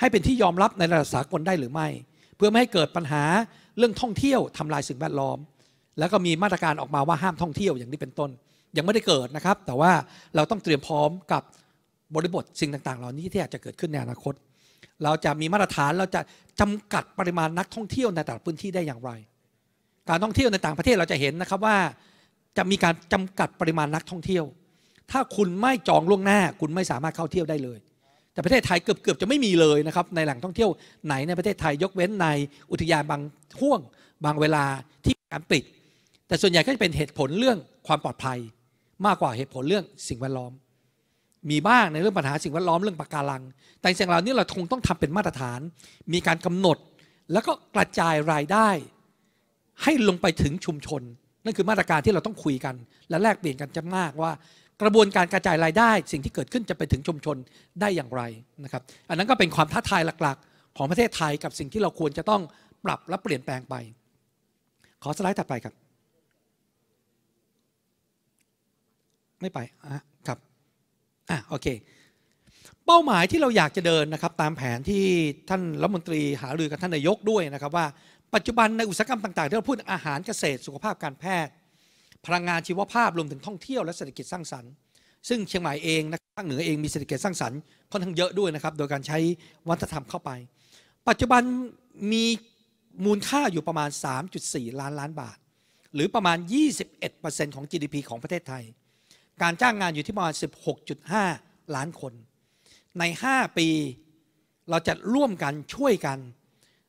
ให้เป็นที่ยอมรับในระดับสากลได้หรือไม่ เพื่อไม่ให้เกิดปัญหาเรื่องท่องเที่ยวทำลายสิ่งแวดล้อม แล้วก็มีมาตรการออกมาว่าห้ามท่องเที่ยวอย่างนี้เป็นต้นยังไม่ได้เกิดนะครับ แต่ว่าเราต้องเตรียมพร้อมกับบริบทสิ่งต่างๆ เหล่านี้ที่อาจจะเกิดขึ้นในอนาคต เราจะมีมาตรฐานเราจะจำกัดปริมาณนักท่องเที่ยวในแต่ละพื้นที่ได้อย่างไร การท่องเที่ยวในต่างประเทศเราจะเห็นนะครับว่าจะมีการจำกัดปริมาณนักท่องเที่ยว ถ้าคุณไม่จองล่วงหน้าคุณไม่สามารถเข้าเที่ยวได้เลยแต่ประเทศไทยเกือบเกือบจะไม่มีเลยนะครับในแหล่งท่องเที่ยวไหนในประเทศไทยยกเว้นในอุทยานบางห่วง บางเวลาที่การปิด แต่ส่วนใหญ่ก็จะเป็นเหตุผลเรื่องความปลอดภัย มากกว่าเหตุผลเรื่องสิ่งแวดล้อม มีบ้างในเรื่องปัญหาสิ่งแวดล้อมเรื่องปะการัง แต่สิ่งเหล่านี้เราคงต้องทำเป็นมาตรฐาน มีการกำหนดแล้วก็กระจายรายได้ ให้ลงไปถึงชุมชนนั่นคือมาตรการที่เราต้องคุยกัน และแลกเปลี่ยนกันจำนากว่ากระบวนการกระจายรายได้สิ่งที่เกิดขึ้นจะไปถึงชุมชนได้อย่างไรนะครับอันนั้นก็เป็นความท้าทายหลัก ๆ ของประเทศไทยกับสิ่งที่เราควรจะต้องปรับและเปลี่ยนแปลงไป ขอสไลด์ถัดไปครับ ไม่ไปอ่ะครับ อ่ะ โอเค เป้าหมายที่เราอยากจะเดินนะครับตามแผนที่ท่านรัฐมนตรี หารือกับท่านนายกด้วยนะครับ ว่าปัจจุบันในอุตสาหกรรมต่างๆที่เราพูดอาหารเกษตรสุขภาพการแพทย์พลังงานชีวภาพรวมถึงท่องเที่ยวและเศรษฐกิจสร้างสรรค์ ซึ่งเชียงใหม่เองนะภาคเหนือเองมีเศรษฐกิจสร้างสรรค์ค่อนข้างเยอะด้วยนะครับ โดยการใช้วัฒนธรรมเข้าไป ปัจจุบันมีมูลค่าอยู่ประมาณ 3.4 ล้านล้านบาท หรือประมาณ 21%ของ GDP ของประเทศไทย การจ้างงานอยู่ที่ประมาณ 16.5 ล้านคน ใน 5 ปีเราจะร่วมกันช่วยกัน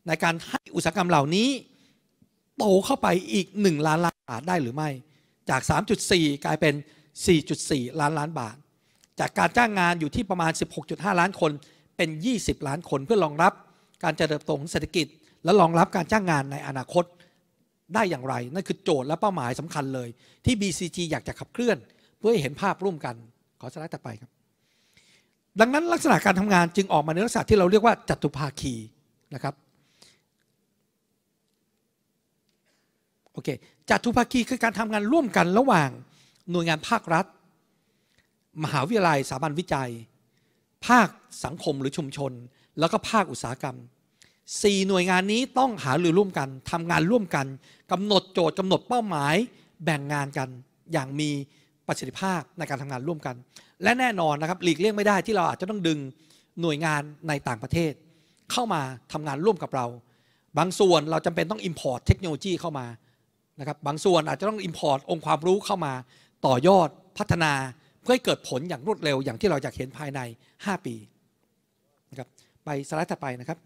ในการให้อุตสาหกรรมเหล่านี้โตเข้าไปอีก 1 ล้านล้านบาทได้หรือไม่จาก 3.4 กลายเป็น 4.4 ล้านล้านบาท จากการจ้างงานอยู่ที่ประมาณ 16.5 ล้านคน เป็น 20 ล้านคนเพื่อรองรับการเจริญโตของเศรษฐกิจ และรองรับการจ้างงานในอนาคตได้อย่างไร นั่นคือโจทย์และเป้าหมายสำคัญเลย ที่ BCG อยากจะขับเคลื่อน เพื่อให้เห็นภาพร่วมกัน ขอสไลด์ต่อไปครับ ดังนั้นลักษณะการทำงานจึงออกมาในลักษณะที่เราเรียกว่าจัตุภาคีนะครับโอเคจัตุภาคีคือการทำงานร่วมกันระหว่างหน่วยงานภาครัฐ มหาวิทยาลัย สถาบันวิจัย ภาคสังคมหรือชุมชน แล้วก็ภาคอุตสาหกรรมสี่หน่วยงานนี้ต้องหารือร่วมกันทำงานร่วมกันกำหนดโจทย์กำหนดเป้าหมาย แบ่งงานกันอย่างมีประสิทธิภาพในการทำงานร่วมกัน และแน่นอนนะครับหลีกเลี่ยงไม่ได้ที่เราอาจจะต้องดึงหน่วยงานในต่างประเทศ เข้ามาทำงานร่วมกับเรา บางส่วนเราจำเป็นต้อง import เทคโนโลยีเข้ามานะครับบางส่วนอาจจะต้อง Import องค์ความรู้เข้ามาต่อยอดพัฒนาเพื่อให้เกิดผลอย่างรวดเร็ว อย่างที่เราอยากเห็นภายใน 5 ปีนะครับไปสไลด์ถัดไปนะครับ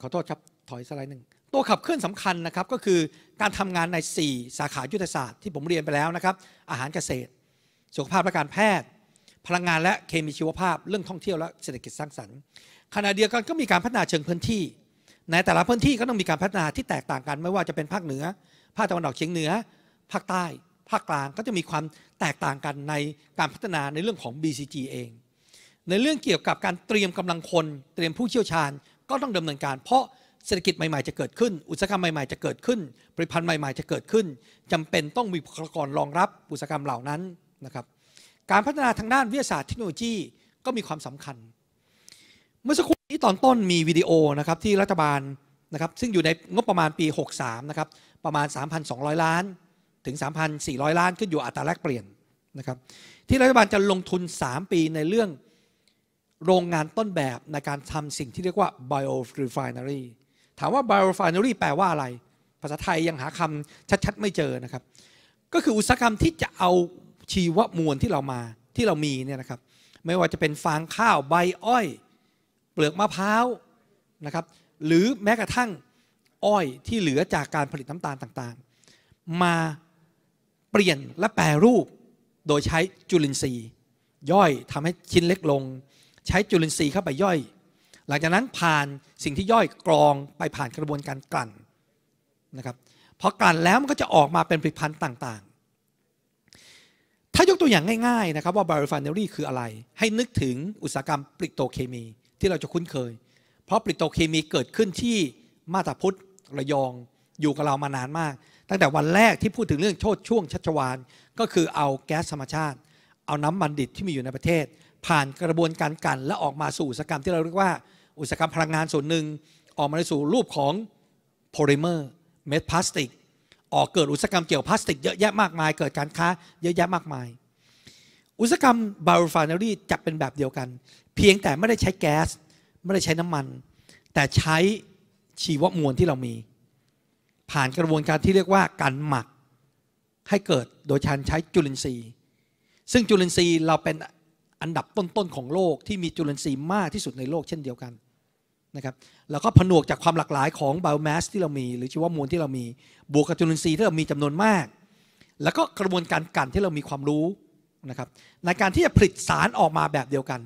ขอโทษครับ ถอยสไลด์หนึ่ง ตัวขับเคลื่อนสำคัญนะครับ ก็คือการทำงานใน 4 สาขายุทธศาสตร์ที่ผมเรียนไปแล้วนะครับ อาหารเกษตรสุขภาพและการแพทย์ พลังงานและเคมีชีวภาพเรื่องท่องเที่ยวและเศรษฐกิจสร้างสรรค์ ขณะเดียวกันก็มีการพัฒนาเชิงพื้นที่ในแต่ละพื้นที่ก็ต้องมีการพัฒนาที่แตกต่างกันไม่ว่าจะเป็นภาคเหนือ ภาคตะวันออกเฉียงเหนือ ภาคใต้ ภาคกลางก็จะมีความแตกต่างกันในการพัฒนาในเรื่องของ BCG เอง ในเรื่องเกี่ยวกับการเตรียมกำลังคนเตรียมผู้เชี่ยวชาญ ก็ต้องดำเนินการเพราะเศรษฐกิจใหม่ๆจะเกิดขึ้นอุตสาหกรรมใหม่ๆจะเกิดขึ้นผลิตภัณฑ์ใหม่ๆจะเกิดขึ้น จำเป็นต้องมีบุคลากรรองรับอุตสาหกรรมเหล่านั้นนะครับการพัฒนาทางด้านวิทยาศาสตร์เทคโนโลยีก็มีความสำคัญเมื่อสักครู่นี้ตอนต้นมีวิดีโอนะครับ ที่รัฐบาลนะครับซึ่งอยู่ในงบประมาณปี 63 นะครับ ประมาณ 3,200 ล้านถึง 3,400 ล้านขึ้นอยู่อัตราแลกเปลี่ยนนะครับที่รัฐบาลจะลงทุน 3 ปีในเรื่องโรงงานต้นแบบในการทำสิ่งที่เรียกว่า biorefinery ถามว่า biorefinery แปลว่าอะไร ภาษาไทยยังหาคำชัด ๆไม่เจอนะครับก็คืออุตสาหกรรมที่จะเอาชีวมวลที่เรามาที่เรามีเนี่ยนะครับไม่ว่าจะเป็นฟางข้าวใบอ้อยเปลือกมะพร้าวนะครับหรือแม้กระทั่งอ้อยที่เหลือจากการผลิตน้ำตาลต่างๆ มาเปลี่ยนและแปรรูปโดยใช้จุลินทรีย์ ย่อยทำให้ชิ้นเล็กลง ใช้จุลินทรีย์เข้าไปย่อย หลังจากนั้นผ่านสิ่งที่ย่อยกรองไปผ่านกระบวนการกลั่นนะครับพอกลั่นแล้วมันก็จะออกมาเป็นผลิตภัณฑ์ต่างๆ ถ้ายกตัวอย่างง่ายๆนะครับว่า biorefinery คืออะไร ให้นึกถึงอุตสาหกรรมปริโตเคมีที่เราจะคุ้นเคย เพราะปิโตเคมีเกิดขึ้นที่มาตาพุทธระยอง อยู่กับเรามานานมาก ตั้งแต่วันแรกที่พูดถึงเรื่องโชดช่วงชัชวานก็คือเอาแก๊สธรรมชาติ เอาน้ำมันดิบที่มีอยู่ในประเทศ ผ่านกระบวนการกัน และออกมาสู่อุตสาหกรรมที่เราเรียกว่า อุตสาหกรรมพลังงานส่วนหนึ่ง ออกมาในสู่รูปของโพลิเมอร์เม็ดพลาสติก ออกเกิดอุตสาหกรรมเกี่ยวพลาสติกเยอะแยะมากมายเกิดการค้าเยอะแยะมากมายอุตสาหกรรมบาร์ฟานารีจะเป็นแบบเดียวกันเพียงแต่ไม่ได้ใช้แก๊สไม่ได้ใช้น้ำมัน แต่ใช้ชีวมวลที่เรามี ผ่านกระบวนการที่เรียกว่าการหมักให้เกิดโดยการใช้จุลินทรีย์ ซึ่งจุลินทรีย์เราเป็นอันดับต้นๆ ของโลกที่มีจุลินทรีย์มากที่สุดในโลกเช่นเดียวกันนะครับแล้วก็ผนวกจากความหลากหลายของไบโอแมสที่เรามี หรือชีวมวลที่เรามีบวกกับจุลินทรีย์ที่เรามีจำนวนมาก แล้วก็กระบวนการกันที่เรามีความรู้นะครับในการที่จะผลิตสารออกมาแบบเดียวกัน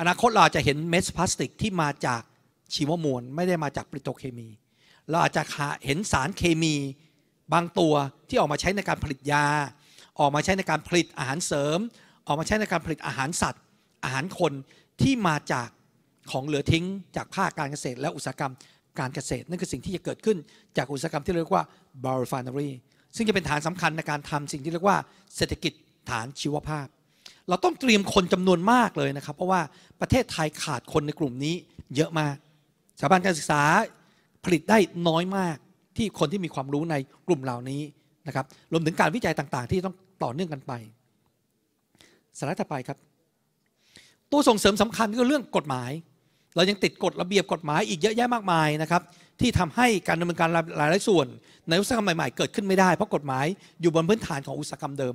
อนาคตเราจจะเห็นเม็ดพลาสติก ที่มาจากชีวมวล ไม่ได้มาจากปริโตเคมี เราอาจจะเห็นสารเคมีบางตัวที่ออกมาใช้ในการผลิตยา ออกมาใช้ในการผลิตอาหารเสริม ออกมาใช้ในการผลิตอาหารสัตว์ อาหารคนที่มาจากของเหลือทิ้ง จากภาคการเกษตรและอุตสาหกรรมการเกษตรนั่นคือสิ่งที่จะเกิดขึ้นจากอุตสาหกรรมที่เรียกว่า biorefinery ซึ่งจะเป็นฐานสำคัญในการทำสิ่งที่เรียกว่า เศรษฐกิจฐานชีวภาพเราต้องเตรียมคนจำนวนมากเลยนะครับ เพราะว่าประเทศไทยขาดคนในกลุ่มนี้เยอะมากสถาบันการศึกษาผลิตได้น้อยมากที่คนที่มีความรู้ในกลุ่มเหล่านี้ นะครับ รวมถึงการวิจัยต่างๆ ที่ต้องต่อเนื่องกันไปสาระต่อไปครับ ตัวส่งเสริมสำคัญก็เรื่องกฎหมาย เรายังติดกฎระเบียบกฎหมาย อีกเยอะแยะมากมายนะครับที่ทำให้การดำเนินการหลายส่วน ในอุตสาหกรรมใหม่ๆเกิดขึ้นไม่ได้เพราะกฎหมาย อยู่บนพื้นฐานของอุตสาหกรรมเดิม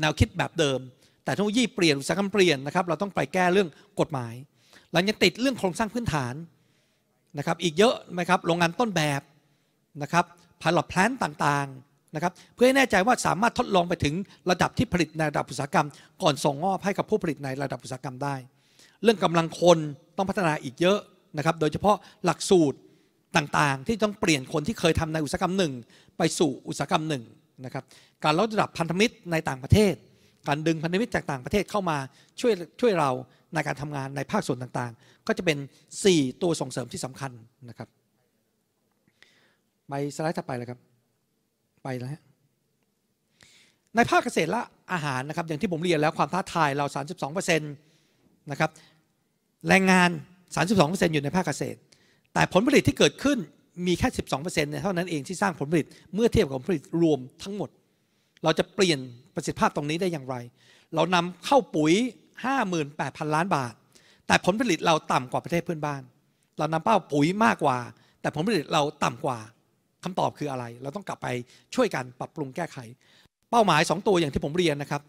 แนวคิดแบบเดิมแต่เทคโนโลยีเปลี่ยนอุตสาหกรรมเปลี่ยนนะครับเราต้องไปแก้เรื่องกฎหมายเรายังติดเรื่องโครงสร้างพื้นฐานนะครับอีกเยอะไหมครับโรงงานต้นแบบนะครับพลรตลแพลนต่างๆนะครับเพื่อให้แน่ใจว่าสามารถทดลองไปถึงระดับที่ผลิตในระดับอุตสาหกรรม ก่อนส่งมอบให้กับผู้ผลิตในระดับอุตสาหกรรมได้ เรื่องกำลังคนต้องพัฒนาอีกเยอะนะครับโดยเฉพาะหลักสูตรต่างๆ ที่ต้องเปลี่ยนคนที่เคยทำในอุตสาหกรรมหนึ่งไปสู่อุตสาหกรรมหนึ่งนะครับการลดระดับพันธมิตรในต่างประเทศการดึงพันธมิตรจากต่างประเทศเข้ามาช่วยช่วยเราในการทำงานในภาคส่วนต่างๆ ก็จะเป็น 4 ตัวส่งเสริมที่สำคัญนะครับ ไปสไลด์ถัดไปเลยครับ ไปแล้วฮะในภาคเกษตรและอาหารนะครับ อย่างที่ผมเรียนแล้วความท้าทายเรา 32%นะครับแรงงาน 32%อยู่ในภาคเกษตร แต่ผลผลิตที่เกิดขึ้นมีแค่12%เท่านั้นเองที่สร้างผลผลิตเมื่อเทียบกับผลผลิตรวมทั้งหมด เราจะเปลี่ยนประสิทธิภาพตรงนี้ได้อย่างไร เรานำเข้าปุ๋ย 58,000 ล้านบาท แต่ผลผลิตเราต่ำกว่าประเทศเพื่อนบ้าน เรานำเป้าปุ๋ยมากกว่า แต่ผลผลิตเราต่ำกว่าคำตอบคืออะไร เราต้องกลับไปช่วยกันปรับปรุงแก้ไข เป้าหมาย 2 ตัวอย่างที่ผมเรียนนะครับ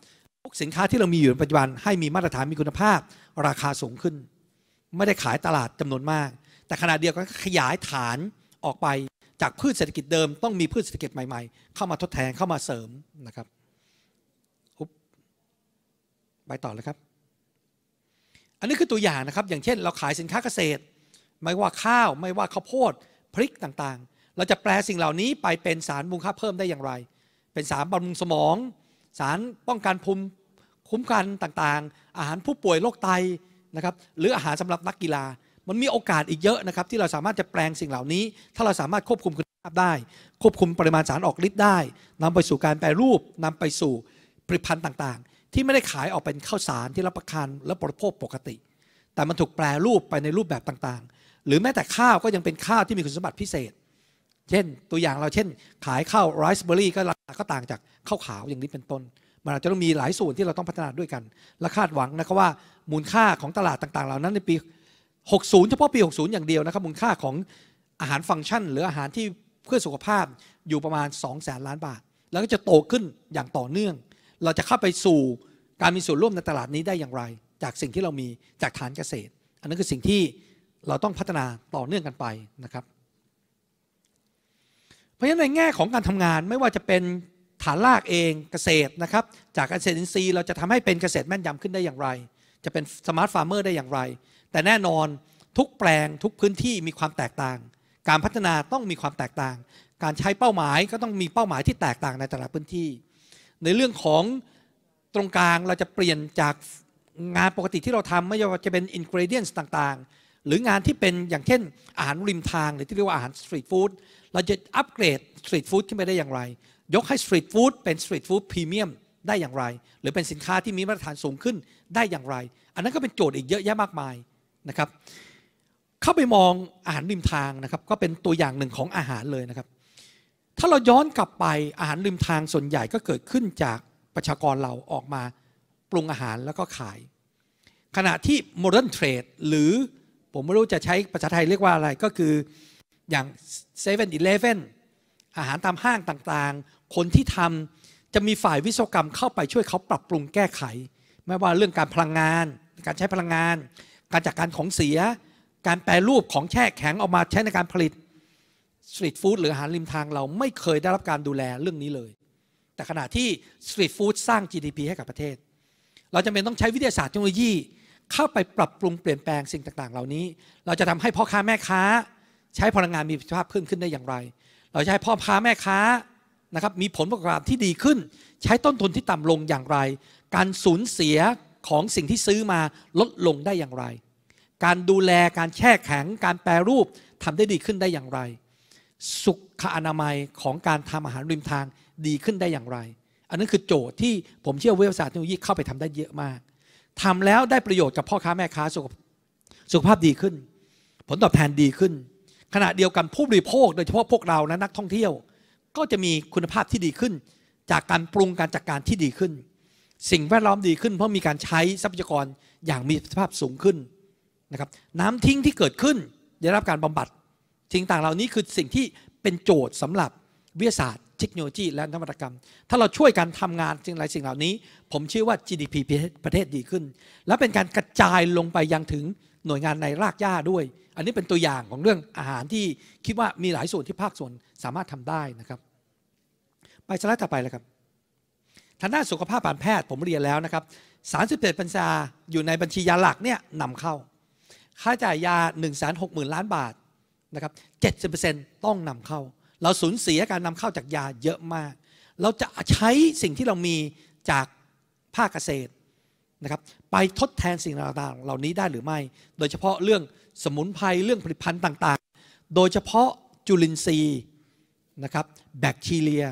กสินค้าที่เรามีอยู่ในปัจจุบันให้มีมาตรฐานมีคุณภาพราคาสูงขึ้น ไม่ได้ขายตลาดจำนวนมาก แต่ขณะเดียวกันขยายฐานออกไปจากพืชเศรษฐกิจเดิมต้องมีพืชเศรษฐกิจใหม่ๆ เข้ามาทดแทนเข้ามาเสริมนะครับไปต่อเลยครับ อันนี้คือตัวอย่างนะครับ อย่างเช่น เราขายสินค้าเกษตร ไม่ว่าข้าว ไม่ว่าข้าวโพด พริกต่างๆ เราจะแปลสิ่งเหล่านี้ไปเป็นสารมูลค่าเพิ่มได้อย่างไร เป็นสารบำรุงสมอง สารป้องกันภูมิ คุ้มกันต่างๆ อาหารผู้ป่วยโรคไตนะครับ หรืออาหารสำหรับนักกีฬา มันมีโอกาสอีกเยอะนะครับที่เราสามารถจะแปลงสิ่งเหล่านี้ ถ้าเราสามารถควบคุมคุณภาพได้ ควบคุมปริมาณสารออกฤทธิ์ได้ นำไปสู่การแปรรูป นำไปสู่ผลิตภัณฑ์ต่างที่ไม่ได้ขายออกเป็นข้าวสารที่รับประทานและบริโภคปกติ แต่มันถูกแปลรูปไปในรูปแบบต่างๆ หรือแม้แต่ข้าวก็ยังเป็นข้าวที่มีคุณสมบัติพิเศษ เช่นตัวอย่างเราเช่น ขายข้าวไรซ์เบอร์รี่ก็ราคาก็ต่างจากข้าวขาวอย่างนี้เป็นต้น มันอาจจะต้องมีหลายส่วนที่เราต้องพัฒนาด้วยกัน และคาดหวังนะครับว่ามูลค่าของตลาดต่างๆเหล่านั้นในปี60 เฉพาะปี60อย่างเดียวนะครับ มูลค่าของอาหารฟังก์ชันหรืออาหารที่เพื่อสุขภาพอยู่ประมาณ 2 0 0แสนล้านบาท แล้วก็จะโตขึ้นอย่างต่อเนื่องเราจะเข้าไปสู่การมีส่วนร่วมในตลาดนี้ได้อย่างไร จากสิ่งที่เรามีจากฐานเกษตร อันนั้นคือสิ่งที่เราต้องพัฒนาต่อเนื่องกันไปนะครับ เพราะฉะนั้นในแง่ของการทำงานไม่ว่าจะเป็นฐานรากเองเกษตรนะครับ จากเกษตรอินทรีย์เราจะทำให้เป็นเกษตรแม่นยำขึ้นได้อย่างไร จะเป็นสมาร์ทฟาร์มเมอร์ได้อย่างไร แต่แน่นอนทุกแปลงทุกพื้นที่มีความแตกต่าง การพัฒนาต้องมีความแตกต่าง การใช้เป้าหมายก็ต้องมีเป้าหมายที่แตกต่างในแต่ละพื้นที่ในเรื่องของตรงกลางเราจะเปลี่ยนจากงานปกติที่เราทำไม่ว่าจะเป็นอินกริเดียนต่างๆ หรืองานที่เป็นอย่างเช่นอาหาร ริมทางหรือที่เรียกว่าอาหารสตรีทฟู้ดเราจะอัปเกรดสตรีทฟู้ดขึ้นไปได้อย่างไร ยกให้สตรีทฟู้ดเป็นสตรีทฟู้ดพรีเมียมได้อย่างไร หรือเป็นสินค้าที่มีมาตรฐานสูงขึ้นได้อย่างไร อันนั้นก็เป็นโจทย์อีกเยอะแยะมากมายนะครับ เข้าไปมองอาหารริมทางนะครับก็เป็นตัวอย่างหนึ่งของอาหารเลยนะครับถ้าเราย้อนกลับไปอาหารริมทางส่วนใหญ่ก็เกิดขึ้นจากประชากรเราออกมาปรุงอาหารแล้วก็ขาย ขณะที่โมเดิร์นเทรดหรือผมไม่รู้จะใช้ภาษาไทยเรียกว่าอะไรก็คืออย่างเซเว่นอีเลฟเว่นอาหารตามห้างต่างๆ คนที่ทำจะมีฝ่ายวิศวกรรมเข้าไปช่วยเขาปรับปรุงแก้ไข ไม่ว่าเรื่องการพลังงาน การใช้พลังงาน การจัดกการของเสีย การแปรรูปของแช่แข็งออกมาใช้ในการผลิตสตรีทฟู้ดหรืออาหารริมทางเราไม่เคยได้รับการดูแลเรื่องนี้เลย แต่ขณะที่สตรีทฟู้ดสร้าง GDP ให้กับประเทศ เราจะเป็นต้องใช้วิทยาศาสตร์เทคโนโลยี เข้าไปปรับปรุงเปลี่ยนแปลงสิ่งต่างๆ เหล่านี้ เราจะทำให้พ่อค้าแม่ค้า ใช้พลังงานมีประสิทธิภาพเพิ่มขึ้นได้อย่างไร เราจะให้พ่อค้าแม่ค้านะครับมีผลประกอบการที่ดีขึ้น ใช้ต้นทุนที่ต่ำลงอย่างไร การสูญเสียของสิ่งที่ซื้อมาลดลงได้อย่างไร การดูแลการแช่แข็งการแปรรูปทำได้ดีขึ้นได้อย่างไรสุขอนามัยของการทำอาหารริมทางดีขึ้นได้อย่างไร อันนั้นคือโจทย์ที่ผมเชื่อวิทยาศาสตร์เทคโนโลยีเข้าไปทำได้เยอะมาก ทำแล้วได้ประโยชน์กับพ่อค้าแม่ค้า สุขสุขภาพดีขึ้น ผลตอบแทนดีขึ้น ขณะเดียวกันผู้บริโภค โดยเฉพาะพวกเรานะนักท่องเที่ยวก็จะมีคุณภาพที่ดีขึ้น จากการปรุงการจัดกการที่ดีขึ้น สิ่งแวดล้อมดีขึ้นเพราะมีการใช้ทรัพยากรอย่างมีประสิทธิภาพสูงขึ้นนะครับน้ำทิ้งที่เกิดขึ้นได้รับการบำบัดสิ่งต่างเหล่านี้คือสิ่งที่เป็นโจทย์สำหรับวิทยาศาสตร์เทคโนโลยีและนวัตกรรมถ้าเราช่วยกันทำงานสิ่งหลายสิ่งเหล่านี้ ผมเชื่อว่า GDP ประเทศดีขึ้น และเป็นการกระจายลงไปยังถึงหน่วยงานในรากหญ้าด้วย อันนี้เป็นตัวอย่างของเรื่องอาหารที่คิดว่ามีหลายส่วนที่ภาคส่วนสามารถทำได้นะครับ ไปสไลด์ต่อไปเลยครับทางด้านสุขภาพการแพทย์ผมเรียนแล้วนะครับ37บัญชาอยู่ในบัญชียาหลักเนี่ยนำเข้า ค่าจ่ายยา1 6 0 0 0 0ล้านบาทนะครับเจต้องนำเข้า เราสูญเสียการนำเข้าจากยาเยอะมาก เราจะใช้สิ่งที่เรามีจากภาคเกษตรนะครับไปทดแทนสิ่งต่างๆ เหล่านี้ได้หรือไม่ โดยเฉพาะเรื่องสมุนไพรเรื่องผลิตภัณฑ์ต่างๆ โดยเฉพาะจุลินทรีย์นะครับแบคทีเรีย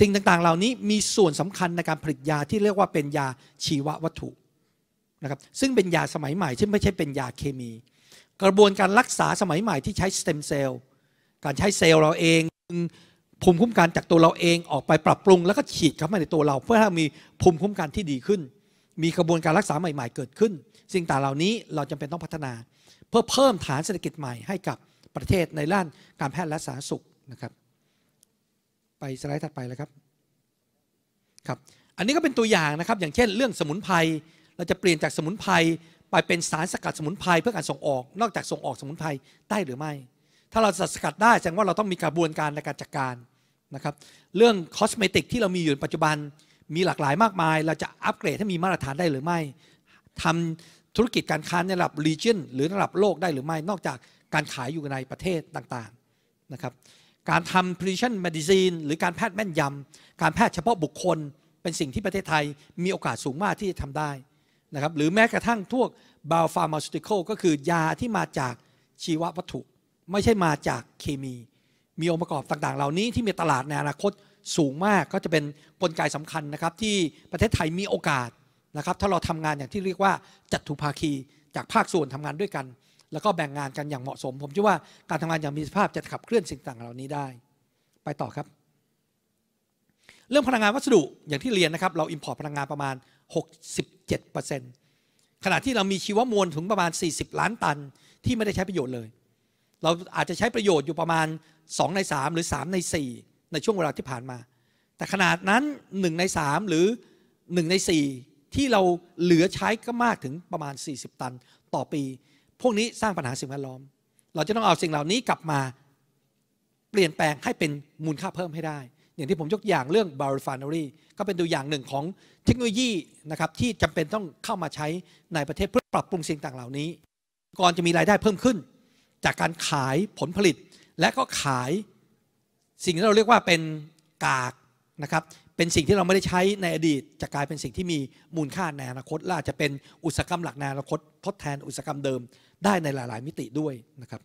สิ่งต่างๆ เหล่านี้มีส่วนสำคัญในการผลิตยาที่เรียกว่าเป็นยาชีววัตถุนะครับซึ่งเป็นยาสมัยใหม่ที่ไม่ใช่เป็นยาเคมีกระบวนการรักษาสมัยใหม่ ที่ใช้สเต็มเซลล์ การใช้เซลล์เราเองภูมิคุ้มกันจากตัวเราเอง ออกไปปรับปรุงแล้วก็ฉีดเข้ามาในตัวเรา เพื่อให้มีภูมิคุ้มกันที่ดีขึ้น มีกระบวนการรักษาใหม่ๆเกิดขึ้นสิ่งต่างเหล่านี้เราจำเป็นต้องพัฒนา เพื่อเพิ่มฐานเศรษฐกิจใหม่ให้กับประเทศในด้านการแพทย์และสาธารณสุขนะครับ ไปสไลด์ถัดไปเลยครับครับ อันนี้ก็เป็นตัวอย่างนะครับ อย่างเช่นเรื่องสมุนไพรเราจะเปลี่ยนจากสมุนไพรไปเป็นสารสกัดสมุนไพรเพื่อการส่งออก นอกจากส่งออกสมุนไพรได้หรือไม่ ถ้าเราสกัดได้แสดงว่าเราต้องมีกระบวนการในการจัดการนะครับ เรื่องคอสเมติกที่เรามีอยู่ปัจจุบัน มีหลากหลายมากมาย เราจะอัปเกรดให้มีมาตรฐานได้หรือไม่ ทำธุรกิจการค้าในระดับรีเจนหรือระดับโลกได้หรือไม่ นอกจากการขายอยู่ในประเทศต่างๆนะครับ การทำ precision medicine หรือการแพทย์แม่นยำ การแพทย์เฉพาะบุคคล เป็นสิ่งที่ประเทศไทยมีโอกาสสูงมากที่จะทำได้นะครับหรือแม้กระทั่งพวกบาฟาร์มาสติคอลก็คือ ยาที่มาจากชีววัตถุ ไม่ใช่มาจากเคมี มีองค์ประกอบต่างๆเหล่านี้ที่มีตลาดในอนาคตสูงมาก ก็จะเป็นนกลไกสำคัญนะครับที่ประเทศไทยมีโอกาสนะครับถ้าเราทำงานอย่างที่เรียกว่าจัดถุภาคีจากภาคส่วนทำงานด้วยกัน แล้วก็แบ่งงานกันอย่างเหมาะสม ผมเชื่อว่าการทำงานอย่างมีสภาพจะขับเคลื่อนสิ่งต่างเหล่านี้ได้ ไปต่อครับ เรื่องพลังงานวัสดุอย่างที่เรียนนะครับ เราอิมพอร์ตพลังงานประมาณ67%ขณะที่เรามีชีวมวลถึงประมาณ 40 ล้านตัน ที่ไม่ได้ใช้ประโยชน์เลย เราอาจจะใช้ประโยชน์อยู่ประมาณ 2 ใน 3 หรือ 3 ใน 4 ในช่วงเวลาที่ผ่านมา แต่ขนาดนั้น 1 ใน 3 หรือ 1 ใน 4 ที่เราเหลือใช้ก็มากถึงประมาณ 40 ตัน ต่อปี พวกนี้สร้างปัญหาสิ่งแวดล้อม เราจะต้องเอาสิ่งเหล่านี้กลับมาเปลี่ยนแปลงให้เป็นมูลค่าเพิ่มให้ได้อย่างที่ผมยกอย่างเรื่องบาร์ฟานอรีก็เป็นตัวอย่างหนึ่งของเทคโนโลยีนะครับที่จำเป็นต้องเข้ามาใช้ในประเทศเพื่อปรับปรุงสิ่งต่างเหล่านี้ก่อนจะมีรายได้เพิ่มขึ้น จากการขายผลผลิต และก็ขายสิ่งที่เราเรียกว่าเป็นกากนะครับเป็นสิ่งที่เราไม่ได้ใช้ในอดีต จะกลายเป็นสิ่งที่มีมูลค่าในอนาคตและอาจจะเป็นอุตสาหกรรมหลักในอนาคตทดแทนอุตสาหกรรมเดิมได้ในหลาย ๆ มิติด้วยนะครับ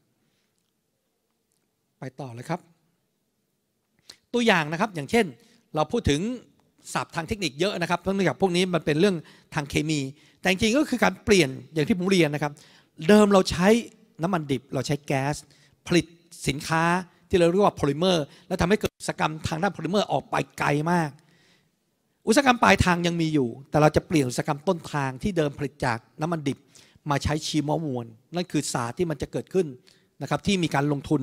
ไปต่อเลยครับตัวอย่างนะครับ อย่างเช่นเราพูดถึงศัพท์ทางเทคนิคเยอะนะครับเนื่องจากพวกนี้มันเป็นเรื่องทางเคมี แต่จริงก็คือการเปลี่ยนอย่างที่ผมเรียนนะครับเดิมเราใช้น้ำมันดิบ เราใช้แก๊สผลิตสินค้าที่เราเรียกว่าโพลิเมอร์ แล้วทำให้เกิดอุตสาหกรรมทางด้านโพลิเมอร์ออกไปไกลมาก อุตสาหกรรมปลายทางยังมีอยู่ แต่เราจะเปลี่ยนอุตสาหกรรมต้นทางที่เดิมผลิตจากน้ำมันดิบ มาใช้ชีมอมวลนั่นคือศาสตร์ที่มันจะเกิดขึ้นนะครับที่มีการลงทุน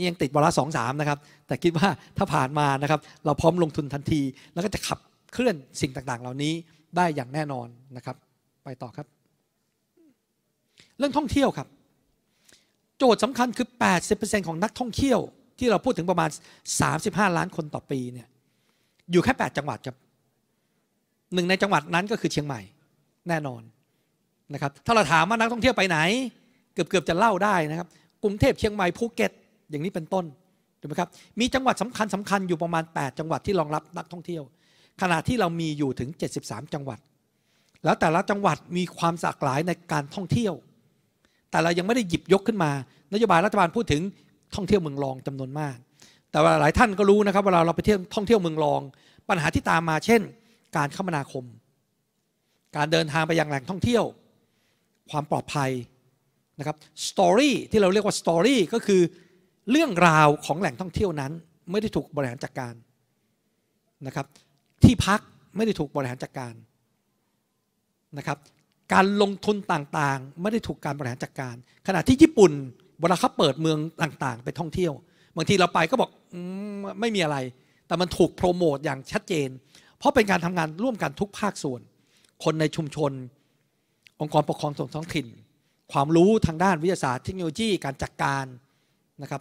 นี่ยังติดวาระสองสามนะครับแต่คิดว่าถ้าผ่านมานะครับเราพร้อมลงทุนทันทีแล้วก็จะขับเคลื่อนสิ่งต่างๆ เหล่านี้ได้อย่างแน่นอนนะครับไปต่อครับ เรื่องท่องเที่ยวครับ โจทย์สำคัญคือ 80%ของนักท่องเที่ยวที่เราพูดถึงประมาณ 35 ล้านคนต่อปีเนี่ยอยู่แค่ 8 จังหวัดครับหนึ่งในจังหวัดนั้นก็คือเชียงใหม่แน่นอนนะครับถ้าเราถามว่านักท่องเที่ยวไปไหน เกือบเกือบจะเล่าได้นะครับกรุงเทพเชียงใหม่ภูเก็ตอย่างนี้เป็นต้นถูกไหมครับ มีจังหวัดสำคัญสำคัญอยู่ประมาณ 8 จังหวัดที่รองรับนักท่องเที่ยว ขณะที่เรามีอยู่ถึง 73 จังหวัด แล้วแต่ละจังหวัดมีความสากหลายในการท่องเที่ยว แต่เรายังไม่ได้หยิบยกขึ้นมานโยบายรัฐบาลพูดถึงท่องเที่ยวเมืองรองจำนวนมาก แต่ว่าหลายท่านก็รู้นะครับเวลาเราไปเที่ยวท่องเที่ยวเมืองรองปัญหาที่ตามมาเช่น การคมนาคม การเดินทางไปยังแหล่งท่องเที่ยว ความปลอดภัยนะครับสตอรี่ที่เราเรียกว่าสตอรี่ก็คือเรื่องราวของแหล่งท่องเที่ยวนั้นไม่ได้ถูกบริหารจัดกการนะครับที่พักไม่ได้ถูกบริหารจัดกการนะครับ การลงทุนต่างๆ ไม่ได้ถูกการบริหารจัดกการ ขณะที่ญี่ปุ่นเวลาเขาเปิดเมืองต่างๆ ไปท่องเที่ยว บางทีเราไปก็บอกอมไม่มีอะไร แต่มันถูกโปรโมทอย่างชัดเจน เพราะเป็นการทำงานร่วมกันทุกภาคส่วน คนในชุมชน องค์กรปกครองส่วนท้องถิ่น ความรู้ทางด้านวิทยาศาสตร์ เทคโนโลยีการจัดกการนะครับ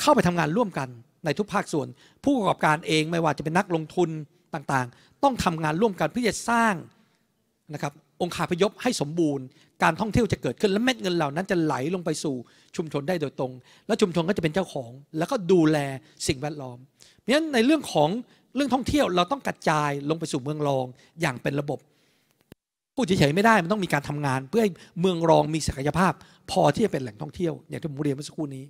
เข้าไปทำงานร่วมกันในทุกภาคส่วน ผู้ประกอบการเองไม่ว่าจะเป็นนักลงทุนต่างๆ ต้องทำงานร่วมกันเพื่อจะสร้างนะครับองค์คาพยพให้สมบูรณ์การท่องเที่ยวจะเกิดขึ้นและเม็ดเงินเหล่านั้นจะไหลลงไปสู่ชุมชนได้โดยตรงและชุมชนก็จะเป็นเจ้าของ แล้วก็ดูแลสิ่งแวดล้อมเพราะฉะนั้นในเรื่องของเรื่องท่องเที่ยวเราต้องกระจายลงไปสู่เมืองรองอย่างเป็นระบบพูดเฉยๆไม่ได้มันต้องมีการทำงานเพื่อให้เมืองรองมีศักยภาพ พอที่จะเป็นแหล่งท่องเที่ยว อย่างที่ผมเรียนเมื่อสักครู่นี้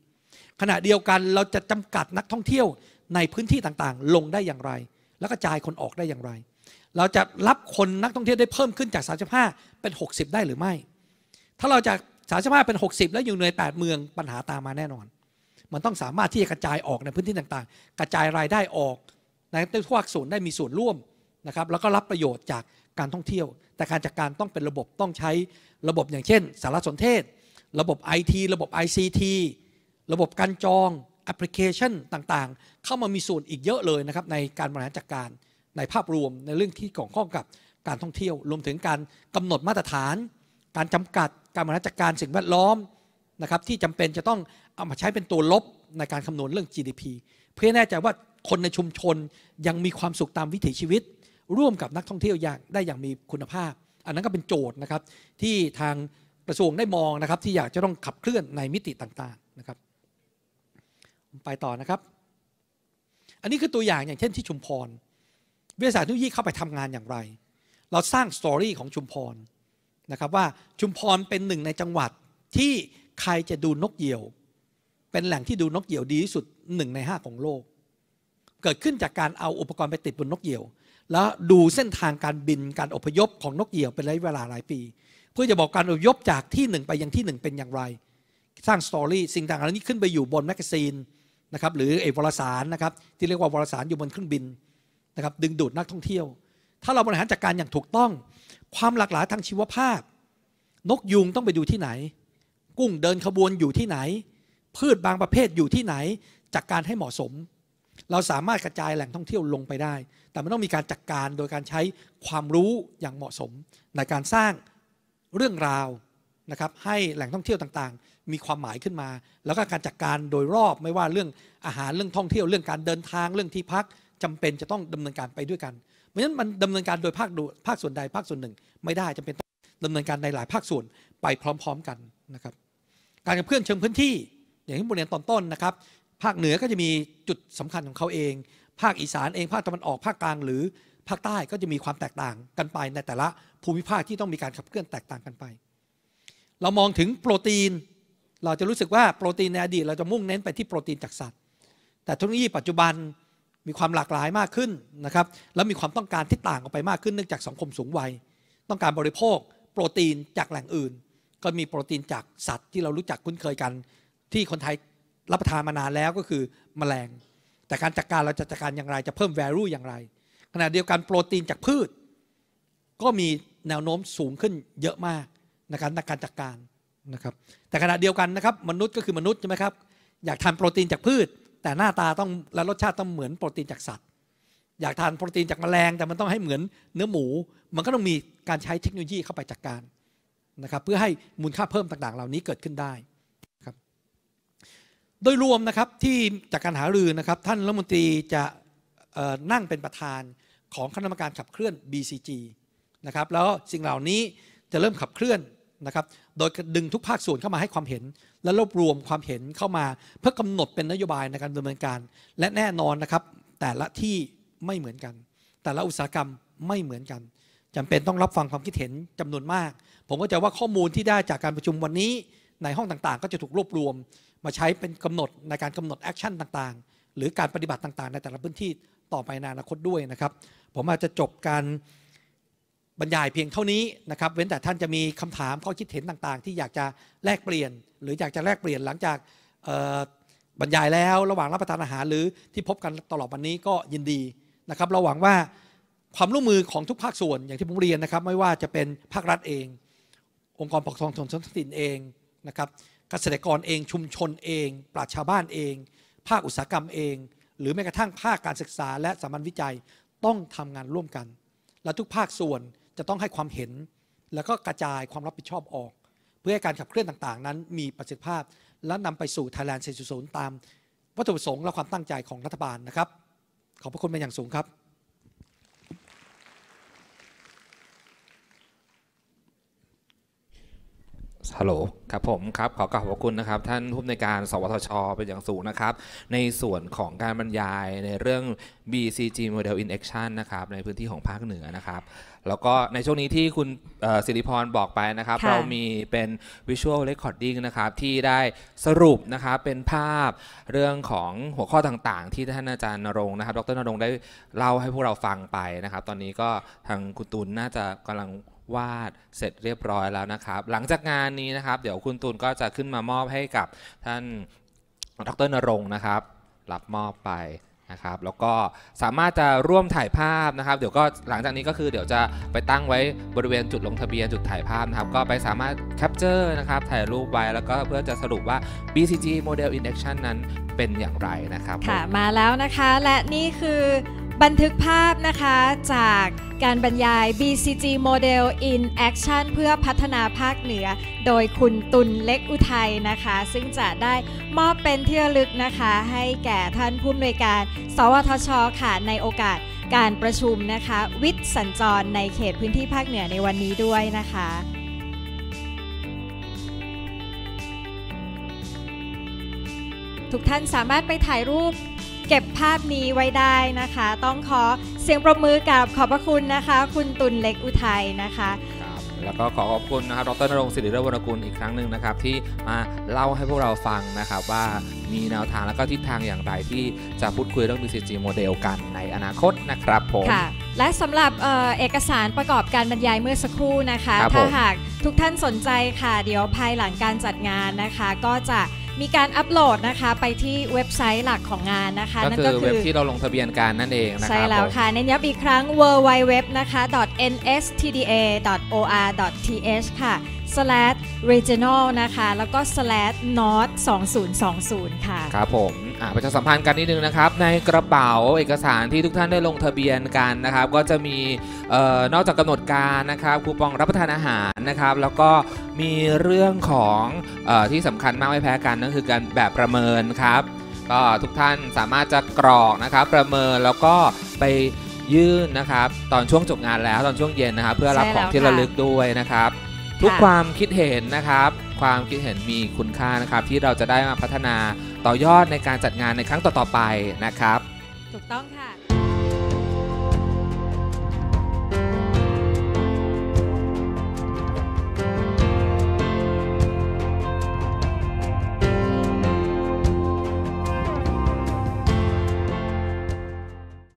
ขณะเดียวกันเราจะจำกัดนักท่องเที่ยวในพื้นที่ต่างๆ ลงได้อย่างไร แล้วกระจายคนออกได้อย่างไร เราจะรับคนนักท่องเที่ยวได้เพิ่มขึ้นจาก 35 เป็น 60 ได้หรือไม่ ถ้าเราจาก35 เป็น 60 แล้วอยู่ใน 8 เมืองปัญหาตามมาแน่นอน มันต้องสามารถที่จะกระจายออกในพื้นที่ต่างๆ กระจายรายได้ออกในทุกภาคส่วนได้มีส่วนร่วมนะครับแล้วก็รับประโยชน์จากการท่องเที่ยว แต่การจัดการต้องเป็นระบบต้องใช้ระบบอย่างเช่น สารสนเทศระบบ IT ระบบ ICT ระบบการจองแอปพลิเคชันต่างๆ เข้ามามีส่วนอีกเยอะเลยนะครับ ในการบริหารจัดการในภาพรวม ในเรื่องที่ของข้องกับการท่องเที่ยว รวมถึงการกำหนดมาตรฐาน การจำกัดการบริหารจัดการสิ่งแวดล้อมนะครับที่จำเป็นจะต้องเอามาใช้เป็นตัวลบในการคำนวณเรื่อง GDP เพื่อแน่ใจว่าคนในชุมชนยังมีความสุขตามวิถีชีวิต ร่วมกับนักท่องเที่ยวอย่างได้อย่างมีคุณภาพ อันนั้นก็เป็นโจทย์นะครับที่ทางกระทรวงได้มองนะครับ ที่อยากจะต้องขับเคลื่อนในมิติต่างๆ นะครับไปต่อนะครับ อันนี้คือตัวอย่างอย่างเช่นที่ชุมพรวิทยาศาสตร์ทนยีเข้าไปทำงานอย่างไร เราสร้างสตอรี่ของชุมพรนะครับว่าชุมพรเป็นหนึ่งในจังหวัดที่ใครจะดูนกเหยี่ยว เป็นแหล่งที่ดูนกเหยี่ยวดีที่สุดหนึ่งในห้าของโลก เกิดขึ้นจากการเอาอุปกรณ์ไปติดบนนกเหยี่ยว แล้วดูเส้นทางการบินการอพยพของนกเหยี่ยวเป็นระยะเวลาหลายปี เพื่อจะบอกการอพยพจากที่หนึ่งไปยังที่หนึ่งเป็นอย่างไรสร้างสตอรี่สิ่งต่างๆเหล่านี้ขึ้นไปอยู่บนแมกกาซีนนะครับหรือไอ้วารสารนะครับที่เรียกว่าวารสารอยู่บนเครื่องบินนะครับดึงดูดนักท่องเที่ยว ถ้าเราบริหารจัดการอย่างถูกต้อง ความหลากหลายทางชีวภาพ นกยุงต้องไปดูที่ไหน กุ้งเดินขบวนอยู่ที่ไหน พืชบางประเภทอยู่ที่ไหนจัดการให้เหมาะสม เราสามารถกระจายแหล่งท่องเที่ยวลงไปได้ แต่มันต้องมีการจัดการโดยการใช้ความรู้อย่างเหมาะสม ในการสร้างเรื่องราวนะครับให้แหล่งท่องเที่ยวต่างๆมีความหมายขึ้นมา แล้วก็การจัดกการโดยรอบไม่ว่าเรื่องอาหารเรื่องท่องเที่ยวเรื่องการเดินทางเรื่องที่พักจำเป็นจะต้องดำเนินการไปด้วยกันเพราะฉะนั้นมันดำเนินการโดยภาคดูภาคส่วนใดภาคส่วนหนึ่งไม่ได้จำเป็นต้องดำเนินการในหลายภาคส่วนไปพร้อมๆกันนะครับ การกับเพื่อนเชิงพื้นที่ อย่างที่บทเรียนตอนต้นนะครับ ภาคเหนือก็จะมีจุดสำคัญของเขาเอง ภาคอีสานเองภาคตะวันออกภาคกลาง หรือภาคใต้ก็จะมีความแตกต่างกันไปในแต่ละภูมิภาคที่ต้องมีการขับเคลื่อนแตกต่างกันไป เรามองถึงโปรตีนเราจะรู้สึกว่า โปรตีนในอดีต เราจะมุ่งเน้นไปที่โปรตีนจากสัตว์ แต่เทคโนโลยีปัจจุบันมีความหลากหลายมากขึ้นนะครับ แล้วมีความต้องการที่ต่างออกไปมากขึ้นเนื่องจากสังคมสูงวัย ต้องการบริโภคโปรตีนจากแหล่งอื่น ก็มีโปรตีนจากสัตว์ที่เรารู้จักคุ้นเคยกัน ที่คนไทยรับประทานมานานแล้วก็คือมแมลง แต่การจัดการเราจะจัดการอย่างไรจะเพิ่ม value อย่างไร ขณะเดียวกันโปรตีนจากพืช ก็มีแนวโน้มสูงขึ้นเยอะมากนะครับในการจัดการนะครับ แต่ขณะเดียวกันนะครับมนุษย์ก็คือมนุษย์ใช่ไหมครับ อยากทานโปรตีนจากพืช แต่หน้าตาต้องและรสชาติต้องเหมือนโปรตีนจากสัตว์ อยากทานโปรตีนจากแมลงแต่มันต้องให้เหมือนเนื้อหมู มันก็ต้องมีการใช้เทคโนโลยีเข้าไปจัดการนะครับเพื่อให้มูลค่าเพิ่มต่างๆ เหล่านี้เกิดขึ้นได้โดยรวมนะครับที่จากการหารือนะครับท่านรัฐมนตรีจะนั่งเป็นประธานของคณะกรรมการขับเคลื่อน BCG นะครับแล้วสิ่งเหล่านี้จะเริ่มขับเคลื่อนนะครับโดยดึงทุกภาคส่วนเข้ามาให้ความเห็น และรวบรวมความเห็นเข้ามา เพื่อกำหนดเป็นนโยบายในการดำเนินการ และแน่นอนนะครับแต่ละที่ไม่เหมือนกัน แต่ละอุตสาหกรรมไม่เหมือนกัน จำเป็นต้องรับฟังความคิดเห็นจำนวนมาก ผมก็จะว่าข้อมูลที่ได้จากการประชุมวันนี้ ในห้องต่างๆ ก็จะถูกรวบรวม มาใช้เป็นกำหนดในการกำหนดแอคชั่นต่างๆหรือการปฏิบัติต่างๆในแต่ละพื้นที่ต่อไปในอนาคตด้วยนะครับ ผมอาจจะจบการบรรยายเพียงเท่านี้นะครับเว้นแต่ท่านจะมีคำถามข้อคิดเห็นต่างๆ ที่อยากจะแลกเปลี่ยน หรืออยากจะแลกเปลี่ยนหลังจากบรรยายแล้ว ระหว่างรับประทานอาหารหรือที่พบกันตลอดวันนี้ก็ยินดีนะครับเราหวังว่าความร่วมมือของทุกภาคส่วนอย่างที่ผมเรียนนะครับไม่ว่าจะเป็นภาครัฐเอง องค์กรปกครองส่วนท้องถิ่นเองนะครับเกษตรกรเองชุมชนเอง ประชาบ้านเอง ภาคอุตสาหกรรมเอง หรือแม้กระทั่งภาคการศึกษาและสามัญวิจัยต้องทำงานร่วมกัน และทุกภาคส่วนจะต้องให้ความเห็นแล้วก็กระจายความรับผิดชอบออก เพื่อให้การขับเคลื่อนต่างๆ นั้นมีประสิทธิภาพและนำไปสู่ Thailand 4.0ตาม วัตถุประสงค์และความตั้งใจของรัฐบาลนะครับ ขอบพระคุณเป็นอย่างสูงครับฮัลโหลครับผมครับขอกราบขอบคุณนะครับ ท่านผู้ในการสวทช เป็นอย่างสูงนะครับ ในส่วนของการบรรยายในเรื่อง BCG Model in Action นะครับ ในพื้นที่ของภาคเหนือนะครับ แล้วก็ในช่วงนี้ที่คุณสิริพรบอกไปนะครับ เรามีเป็น Visual Recording นะครับ ที่ได้สรุปนะครับ เป็นภาพเรื่องของหัวข้อต่างๆ ที่ท่านอาจารย์นรงนะครับดรนรงได้เล่าให้พวกเราฟังไปนะครับ ตอนนี้ก็ทางคุณตุนน่าจะกำลังวาดเสร็จเรียบร้อยแล้วนะครับ หลังจากงานนี้นะครับ เดี๋ยวคุณตูนก็จะขึ้นมามอบให้กับท่านดรนรงค์นะครับรับมอบไปนะครับ แล้วก็สามารถจะร่วมถ่ายภาพนะครับ เดี๋ยวก็หลังจากนี้ก็คือเดี๋ยวจะไปตั้งไว้บริเวณจุดลงทะเบียนจุดถ่ายภาพนะครับ ก็ไปสามารถแคปเจอร์นะครับถ่ายรูปไว้แล้วก็เพื่อจะสรุปว่า BCG Model in Action นั้นเป็นอย่างไรนะครับค่ะมาแล้วนะคะและนี่คือบันทึกภาพนะคะจากการบรรยาย BCG Model in Action เพื่อพัฒนาภาคเหนือโดยคุณตุลเล็กอุทัยนะคะ ซึ่งจะได้มอบเป็นเที่ยวลึกนะคะ ให้แก่ท่านผู้อำนวยการ สวทชค่ะในโอกาสการประชุมนะคะ วิทย์สัญจรในเขตพื้นที่ภาคเหนือในวันนี้ด้วยนะคะทุกท่านสามารถไปถ่ายรูปเก็บภาพนี้ไว้ได้นะคะ ต้องขอเสียงประมือกับขอบพระคุณนะคะ คุณตุลเล็กอุทัยนะคะครับแล้วก็ขอขอบคุณนะครับดรนรงศิริรัตนกุลอีกครั้งหนึ่งนะครับ ที่มาเล่าให้พวกเราฟังนะครับว่ามีแนวทางและก็ทิศทางอย่างไรที่จะพูดคุยเรื่อง BCG โมเดลกันในอนาคตนะครับผมค่ะและสำหรับเออเอกสารประกอบการบรรยายเมื่อสักครู่นะคะคถ้าหากทุกท่านสนใจค่ะ เดี๋ยวภายหลังการจัดงานนะคะก็จะมีการอัปโหลดนะคะไปที่เว็บไซต์หลักของงานนะคะ ก็นั่นก็คือเว็บที่เราลงทะเบียนการนั่นเองนะครับใช่แล้วค่ะเน้นย้ำอีกครั้ง www นะคะ nstda or th ค่ะ slash regional นะคะ แล้วก็ slash north 2020 ค่ะ ครับผมประชาสัมพันธ์กันนิดนึงนะครับ ในกระเป๋าเอกสารที่ทุกท่านได้ลงทะเบียนกันนะครับ ก็จะมีนอกจากกำหนดการนะครับคูปองรับประทานอาหารนะครับ แล้วก็มีเรื่องของอที่สำคัญมากไม่แพ้กันนั่นคือการแบบประเมินครับ ก็ทุกท่านสามารถจะกรอกนะครับ ประเมินแล้วก็ไปยื่นนะครับ ตอนช่วงจบงานแล้วตอนช่วงเย็นนะครับ เพื่อรับของที่ระลึกด้วยนะครับ ทุกความคิดเห็นนะครับความคิดเห็นมีคุณค่านะครับที่เราจะได้มาพัฒนาต่อยอดในการจัดงานในครั้งต่อๆไปนะครับ ถูกต้องค่ะ